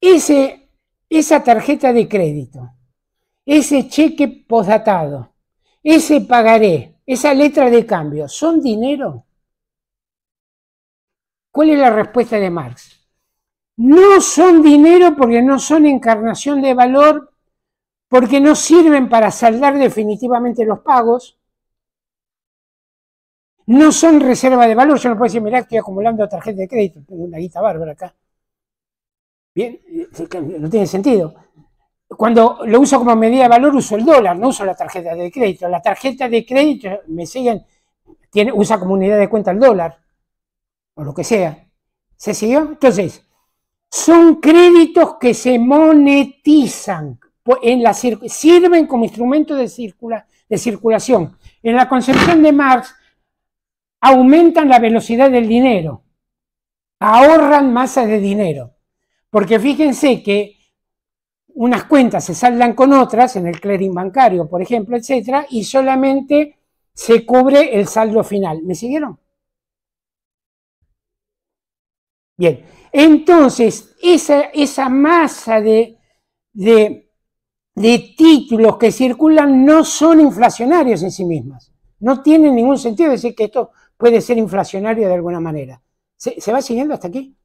ese, esa tarjeta de crédito, ese cheque postdatado, ese pagaré, esa letra de cambio, ¿son dinero? ¿Cuál es la respuesta de Marx? No son dinero porque no son encarnación de valor, porque no sirven para saldar definitivamente los pagos. No son reserva de valor. Yo no puedo decir, mirá, estoy acumulando tarjeta de crédito, tengo una guita bárbara acá. Bien, no tiene sentido. Cuando lo uso como medida de valor, uso el dólar, no uso la tarjeta de crédito. La tarjeta de crédito, me siguen, usa como unidad de cuenta el dólar, o lo que sea. ¿Se siguió? Entonces, son créditos que se monetizan, en la, sirven como instrumento de, circula, de circulación. En la concepción de Marx, aumentan la velocidad del dinero, ahorran masa de dinero. Porque fíjense que unas cuentas se saldan con otras, en el clearing bancario, por ejemplo, etcétera, y solamente se cubre el saldo final. ¿Me siguieron? Bien, entonces, esa, esa masa de, títulos que circulan no son inflacionarios en sí mismas. No tiene ningún sentido decir que esto puede ser inflacionario de alguna manera. ¿Se, ¿Se, va siguiendo hasta aquí?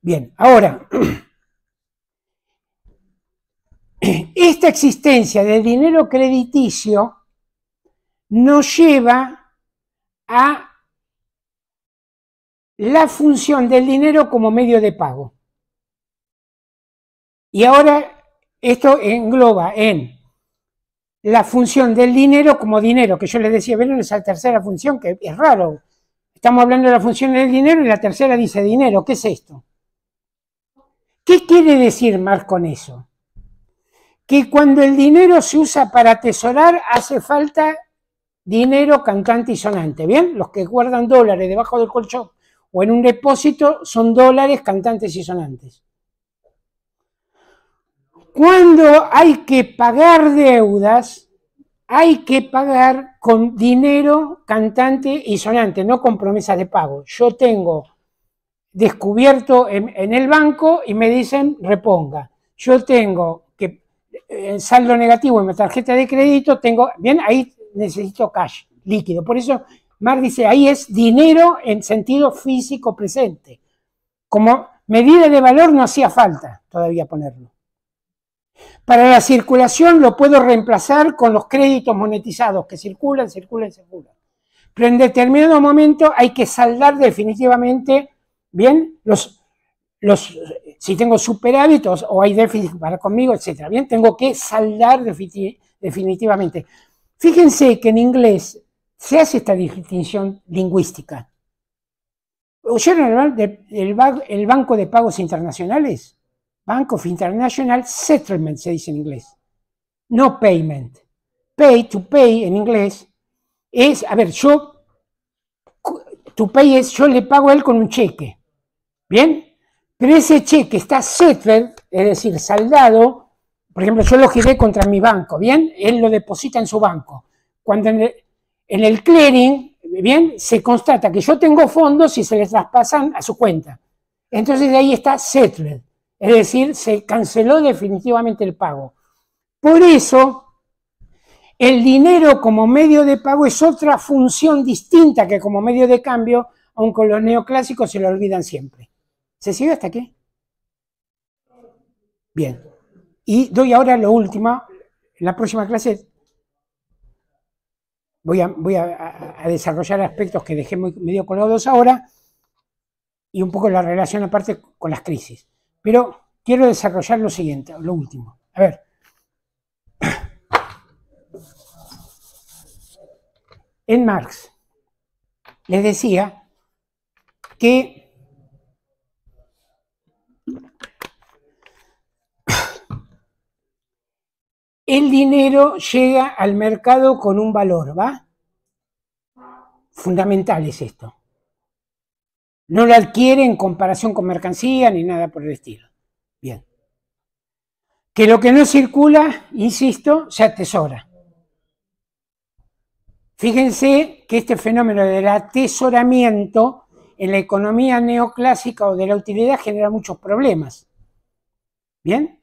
Bien, ahora, esta existencia de dinero crediticio nos lleva a la función del dinero como medio de pago. Y ahora esto engloba en la función del dinero como dinero, que yo les decía, vieron esa tercera función, que es raro. Estamos hablando de la función del dinero y la tercera dice dinero. ¿Qué es esto? ¿Qué quiere decir Marx con eso? Que cuando el dinero se usa para atesorar, hace falta dinero cantante y sonante. ¿Bien? Los que guardan dólares debajo del colchón o en un depósito son dólares cantantes y sonantes. Cuando hay que pagar deudas, hay que pagar con dinero cantante y sonante, no con promesas de pago. Yo tengo descubierto en, el banco y me dicen reponga. Yo tengo que eh, saldo negativo en mi tarjeta de crédito, tengo, bien, ahí necesito cash, líquido. Por eso Mar dice, ahí es dinero en sentido físico presente. Como medida de valor no hacía falta todavía ponerlo. Para la circulación lo puedo reemplazar con los créditos monetizados que circulan, circulan, circulan. Pero en determinado momento hay que saldar definitivamente, bien, los, los, si tengo superhábitos o hay déficit para conmigo, etc. bien, tengo que saldar definitivamente. Fíjense que en inglés se hace esta distinción lingüística. ¿Oyeron el, Banco de Pagos Internacionales? Bank of International Settlement se dice en inglés, no payment. Pay to pay en inglés es, a ver, yo, to pay es, yo le pago a él con un cheque, ¿bien? Pero ese cheque está settled, es decir, saldado, por ejemplo, yo lo giré contra mi banco, ¿bien? Él lo deposita en su banco. Cuando en el clearing, bien, se constata que yo tengo fondos y se les traspasan a su cuenta. Entonces de ahí está settled, es decir, se canceló definitivamente el pago. Por eso, el dinero como medio de pago es otra función distinta que como medio de cambio, aunque los neoclásicos se lo olvidan siempre. ¿Se sigue hasta aquí? Bien. Y doy ahora lo último. la próxima clase voy, a, desarrollar aspectos que dejé medio colgados ahora y un poco la relación aparte con las crisis. Pero quiero desarrollar lo siguiente, lo último. A ver. En Marx les decía que el dinero llega al mercado con un valor, ¿va? Fundamental es esto. No lo adquiere en comparación con mercancía ni nada por el estilo. Bien. Que lo que no circula, insisto, se atesora. Fíjense que este fenómeno del atesoramiento en la economía neoclásica o de la utilidad genera muchos problemas. ¿Bien?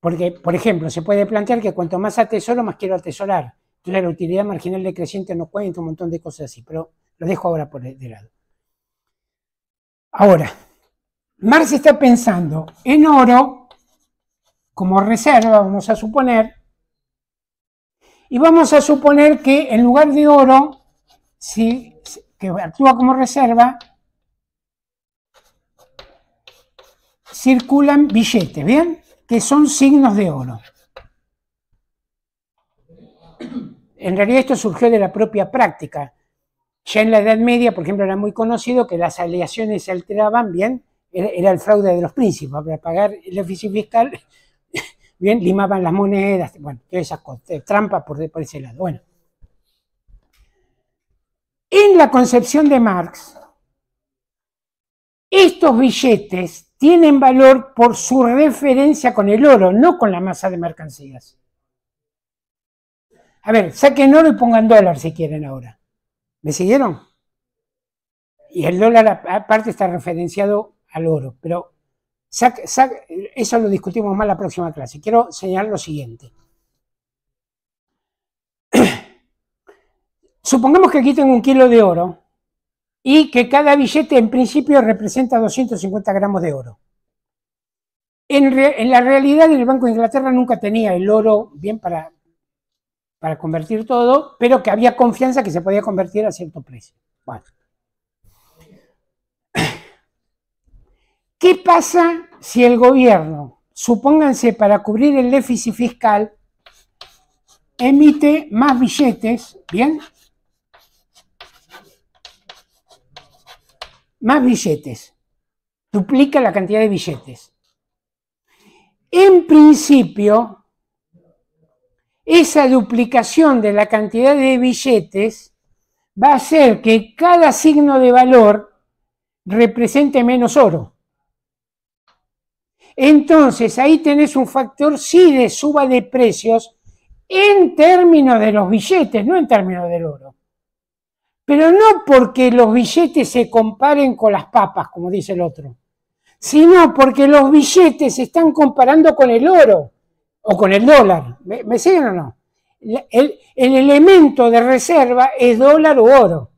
Porque, por ejemplo, se puede plantear que cuanto más atesoro, más quiero atesorar. Entonces la utilidad marginal decreciente no cuenta, un montón de cosas así, pero lo dejo ahora por de lado. Ahora, Marx está pensando en oro como reserva, vamos a suponer, y vamos a suponer que en lugar de oro, que actúa como reserva, circulan billetes, ¿bien? que son signos de oro. En realidad esto surgió de la propia práctica. Ya en la Edad Media, por ejemplo, era muy conocido que las aleaciones se alteraban bien, era el fraude de los príncipes, para pagar el oficio fiscal, bien, limaban las monedas, bueno, todas esas cosas, eh, trampas por, por ese lado. Bueno, en la concepción de Marx, estos billetes tienen valor por su referencia con el oro, no con la masa de mercancías. A ver, saquen oro y pongan dólar si quieren ahora. ¿Me siguieron? Y el dólar aparte está referenciado al oro, pero eso lo discutimos más la próxima clase. Quiero señalar lo siguiente. Supongamos que aquí tengo un kilo de oro y que cada billete en principio representa 250 gramos de oro. En, la realidad el Banco de Inglaterra nunca tenía el oro bien para, para convertir todo, pero que había confianza que se podía convertir a cierto precio. Bueno. ¿Qué pasa si el gobierno, supónganse para cubrir el déficit fiscal, emite más billetes, ¿bien? más billetes. Duplica la cantidad de billetes. En principio, esa duplicación de la cantidad de billetes va a hacer que cada signo de valor represente menos oro. Entonces ahí tenés un factor sí de suba de precios en términos de los billetes, no en términos del oro. Pero no porque los billetes se comparen con las papas, como dice el otro, sino porque los billetes se están comparando con el oro o con el dólar. ¿Me, siguen o no? El, elemento de reserva es dólar u oro.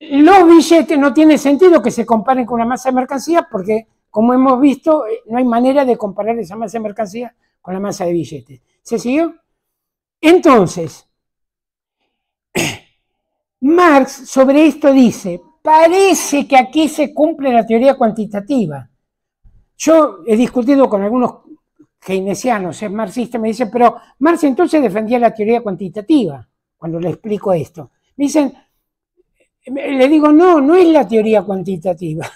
Los billetes no tiene sentido que se comparen con la masa de mercancía porque, como hemos visto, eh, no hay manera de comparar esa masa de mercancía con la masa de billetes. ¿Se siguió? Entonces, Marx sobre esto dice, parece que aquí se cumple la teoría cuantitativa. Yo he discutido con algunos keynesianos, es marxista, me dicen, pero Marx entonces defendía la teoría cuantitativa, cuando le explico esto. Me dicen, le digo, no, no es la teoría cuantitativa.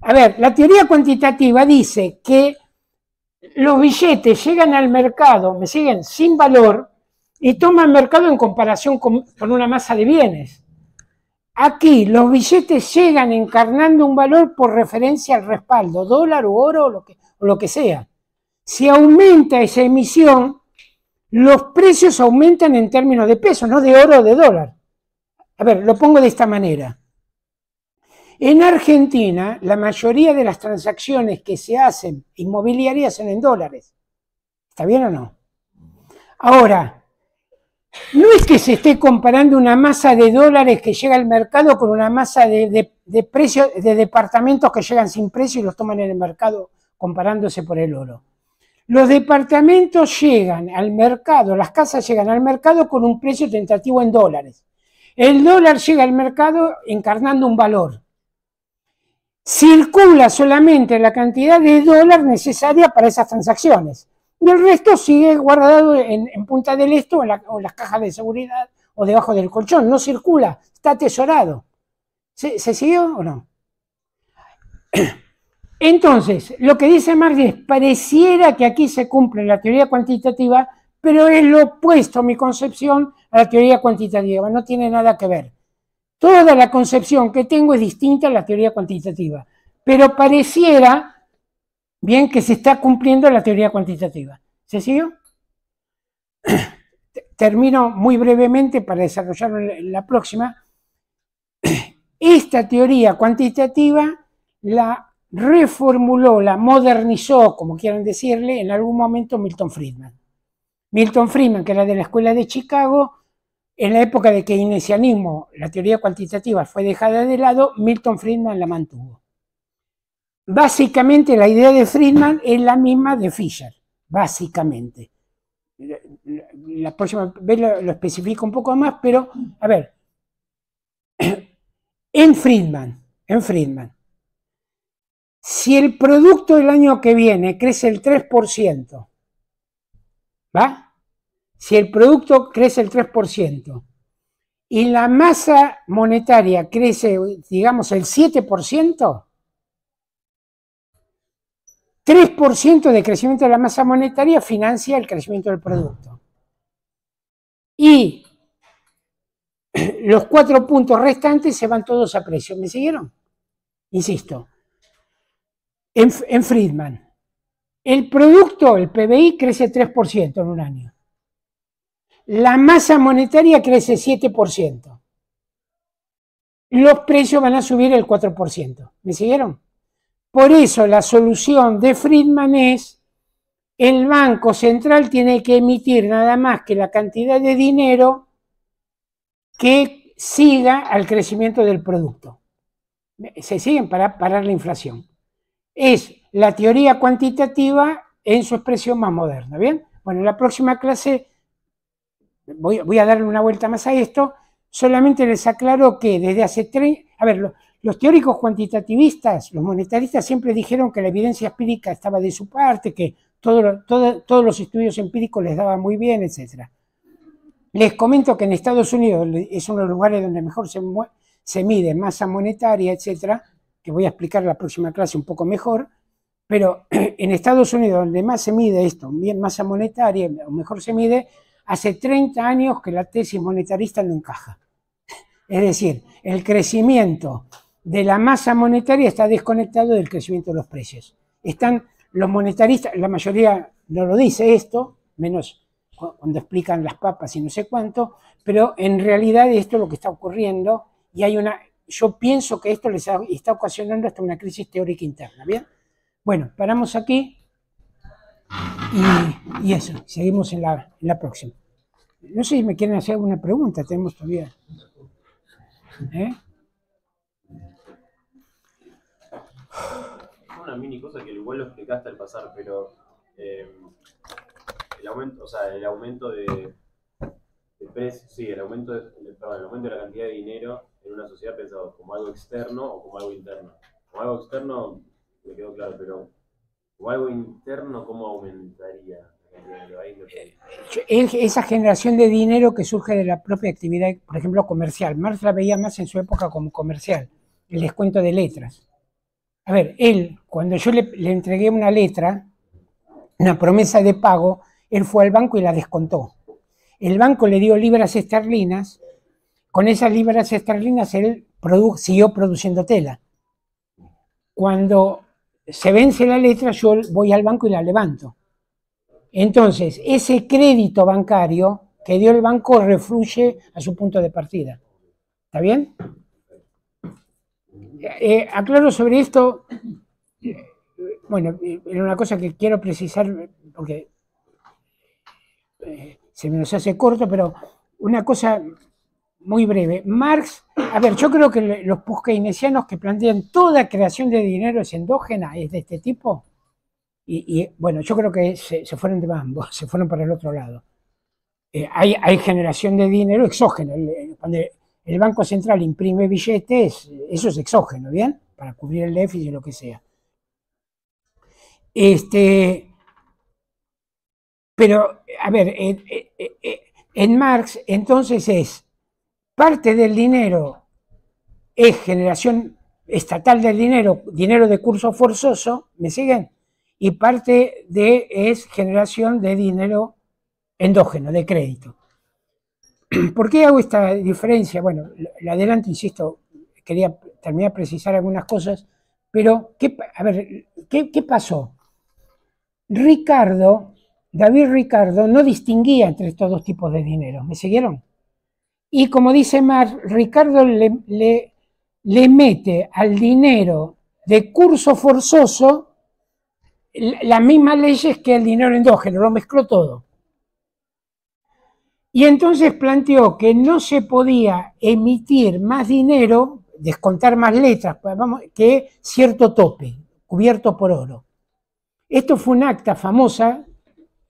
A ver, la teoría cuantitativa dice que los billetes llegan al mercado, me siguen, sin valor, y toma el mercado en comparación con, una masa de bienes. Aquí los billetes llegan encarnando un valor por referencia al respaldo, dólar o oro o lo que, o lo que sea. Si aumenta esa emisión, los precios aumentan en términos de peso, no de oro o de dólar. A ver, lo pongo de esta manera. En Argentina, la mayoría de las transacciones que se hacen inmobiliarias son en dólares. ¿Está bien o no? Ahora, no es que se esté comparando una masa de dólares que llega al mercado con una masa de, precios, de departamentos que llegan sin precio y los toman en el mercado comparándose por el oro. Los departamentos llegan al mercado, las casas llegan al mercado con un precio tentativo en dólares. El dólar llega al mercado encarnando un valor. Circula solamente la cantidad de dólar necesaria para esas transacciones. Y el resto sigue guardado en, Punta del esto, o en, las cajas de seguridad o debajo del colchón. No circula, está atesorado. ¿Se, siguió o no? Entonces, lo que dice Marx es, pareciera que aquí se cumple la teoría cuantitativa, pero es lo opuesto a mi concepción a la teoría cuantitativa, no tiene nada que ver. Toda la concepción que tengo es distinta a la teoría cuantitativa, pero pareciera Bien, que se está cumpliendo la teoría cuantitativa. ¿Se siguió? Termino muy brevemente para desarrollar la próxima. Esta teoría cuantitativa la reformuló, la modernizó, como quieran decirle, en algún momento Milton Friedman. Milton Friedman, que era de la Escuela de Chicago, en la época de que keynesianismo, la teoría cuantitativa, fue dejada de lado, Milton Friedman la mantuvo. Básicamente la idea de Friedman es la misma de Fisher, básicamente. La, próxima vez lo, especifico un poco más, pero a ver, en Friedman, en Friedman, si el producto del año que viene crece el 3%, ¿va? Si el producto crece el 3% y la masa monetaria crece, digamos, el 7%, 3% de crecimiento de la masa monetaria financia el crecimiento del producto. Y los cuatro puntos restantes se van todos a precio. ¿Me siguieron? Insisto. En, en Friedman, el producto, el PBI, crece 3% en un año. La masa monetaria crece 7%. Los precios van a subir el 4%. ¿Me siguieron? Por eso la solución de Friedman es, el Banco Central tiene que emitir nada más que la cantidad de dinero que siga al crecimiento del producto. Se siguen para parar la inflación. Es la teoría cuantitativa en su expresión más moderna, ¿bien? Bueno, en la próxima clase voy, a darle una vuelta más a esto. Solamente les aclaro que desde hace tres... A ver, los teóricos cuantitativistas, los monetaristas, siempre dijeron que la evidencia empírica estaba de su parte, que todos los estudios empíricos les daban muy bien, etc. Les comento que en Estados Unidos es uno de los lugares donde mejor se, mide masa monetaria, etc., que voy a explicar la próxima clase un poco mejor, pero en Estados Unidos, donde más se mide esto, masa monetaria, o mejor se mide, hace 30 años que la tesis monetarista no encaja. Es decir, el crecimiento de la masa monetaria está desconectado del crecimiento de los precios. Están los monetaristas, la mayoría no lo dice esto, menos cuando explican las papas y no sé cuánto, pero en realidad esto es lo que está ocurriendo y hay una, yo pienso que esto les está ocasionando hasta una crisis teórica interna, ¿bien? Bueno, paramos aquí y, eso, seguimos en la, en la, próxima. No sé si me quieren hacer alguna pregunta, tenemos todavía. ¿Eh? mini cosa que igual lo explicaste al pasar, pero eh, el aumento, o sea, el aumento de, precios, sí, el aumento, de, aumento de la cantidad de dinero en una sociedad pensado como algo externo o como algo interno. Como algo externo me quedó claro, pero como algo interno, ¿cómo aumentaría? Esa generación de dinero que surge de la propia actividad, por ejemplo, comercial. Marx la veía más en su época como comercial, el descuento de letras. A ver, él, cuando yo le, entregué una letra, una promesa de pago, él fue al banco y la descontó. El banco le dio libras esterlinas, con esas libras esterlinas él siguió produciendo tela. Cuando se vence la letra, yo voy al banco y la levanto. Entonces, ese crédito bancario que dio el banco refluye a su punto de partida. ¿Está bien? Eh, aclaro sobre esto, bueno, era una cosa que quiero precisar, porque eh, se me nos hace corto, pero una cosa muy breve. Marx, a ver, yo creo que los puskeynesianos que plantean toda creación de dinero es endógena, es de este tipo, y, bueno, yo creo que se, fueron de bambos, se fueron para el otro lado. Eh, hay, hay, generación de dinero exógeno, el Banco Central imprime billetes, eso es exógeno, ¿bien? Para cubrir el déficit, lo que sea. Este, pero, a ver, en, en Marx entonces es parte del dinero es generación estatal del dinero, dinero de curso forzoso, ¿me siguen? Y parte de es generación de dinero endógeno, de crédito. ¿Por qué hago esta diferencia? Bueno, la adelanto, insisto, quería terminar precisar algunas cosas, pero ¿qué, a ver, ¿qué, pasó? Ricardo, David Ricardo, no distinguía entre estos dos tipos de dinero, ¿me siguieron? Y como dice Mar, Ricardo le, le mete al dinero de curso forzoso las mismas leyes que el dinero endógeno, lo mezcló todo. Y entonces planteó que no se podía emitir más dinero, descontar más letras, pues, que cierto tope, cubierto por oro. Esto fue un acta famosa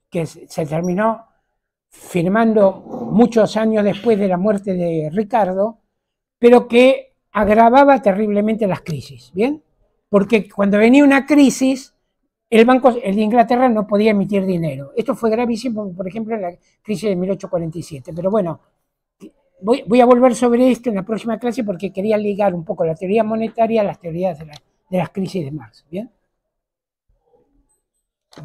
que se terminó firmando muchos años después de la muerte de Ricardo, pero que agravaba terriblemente las crisis, ¿bien? Porque cuando venía una crisis, el Banco el de Inglaterra no podía emitir dinero. Esto fue gravísimo, por ejemplo, en la crisis de 1847. Pero bueno, voy, a volver sobre esto en la próxima clase porque quería ligar un poco la teoría monetaria a las teorías de, las crisis de Marx. ¿Bien?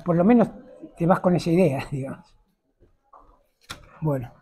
Por lo menos te vas con esa idea, digamos. Bueno.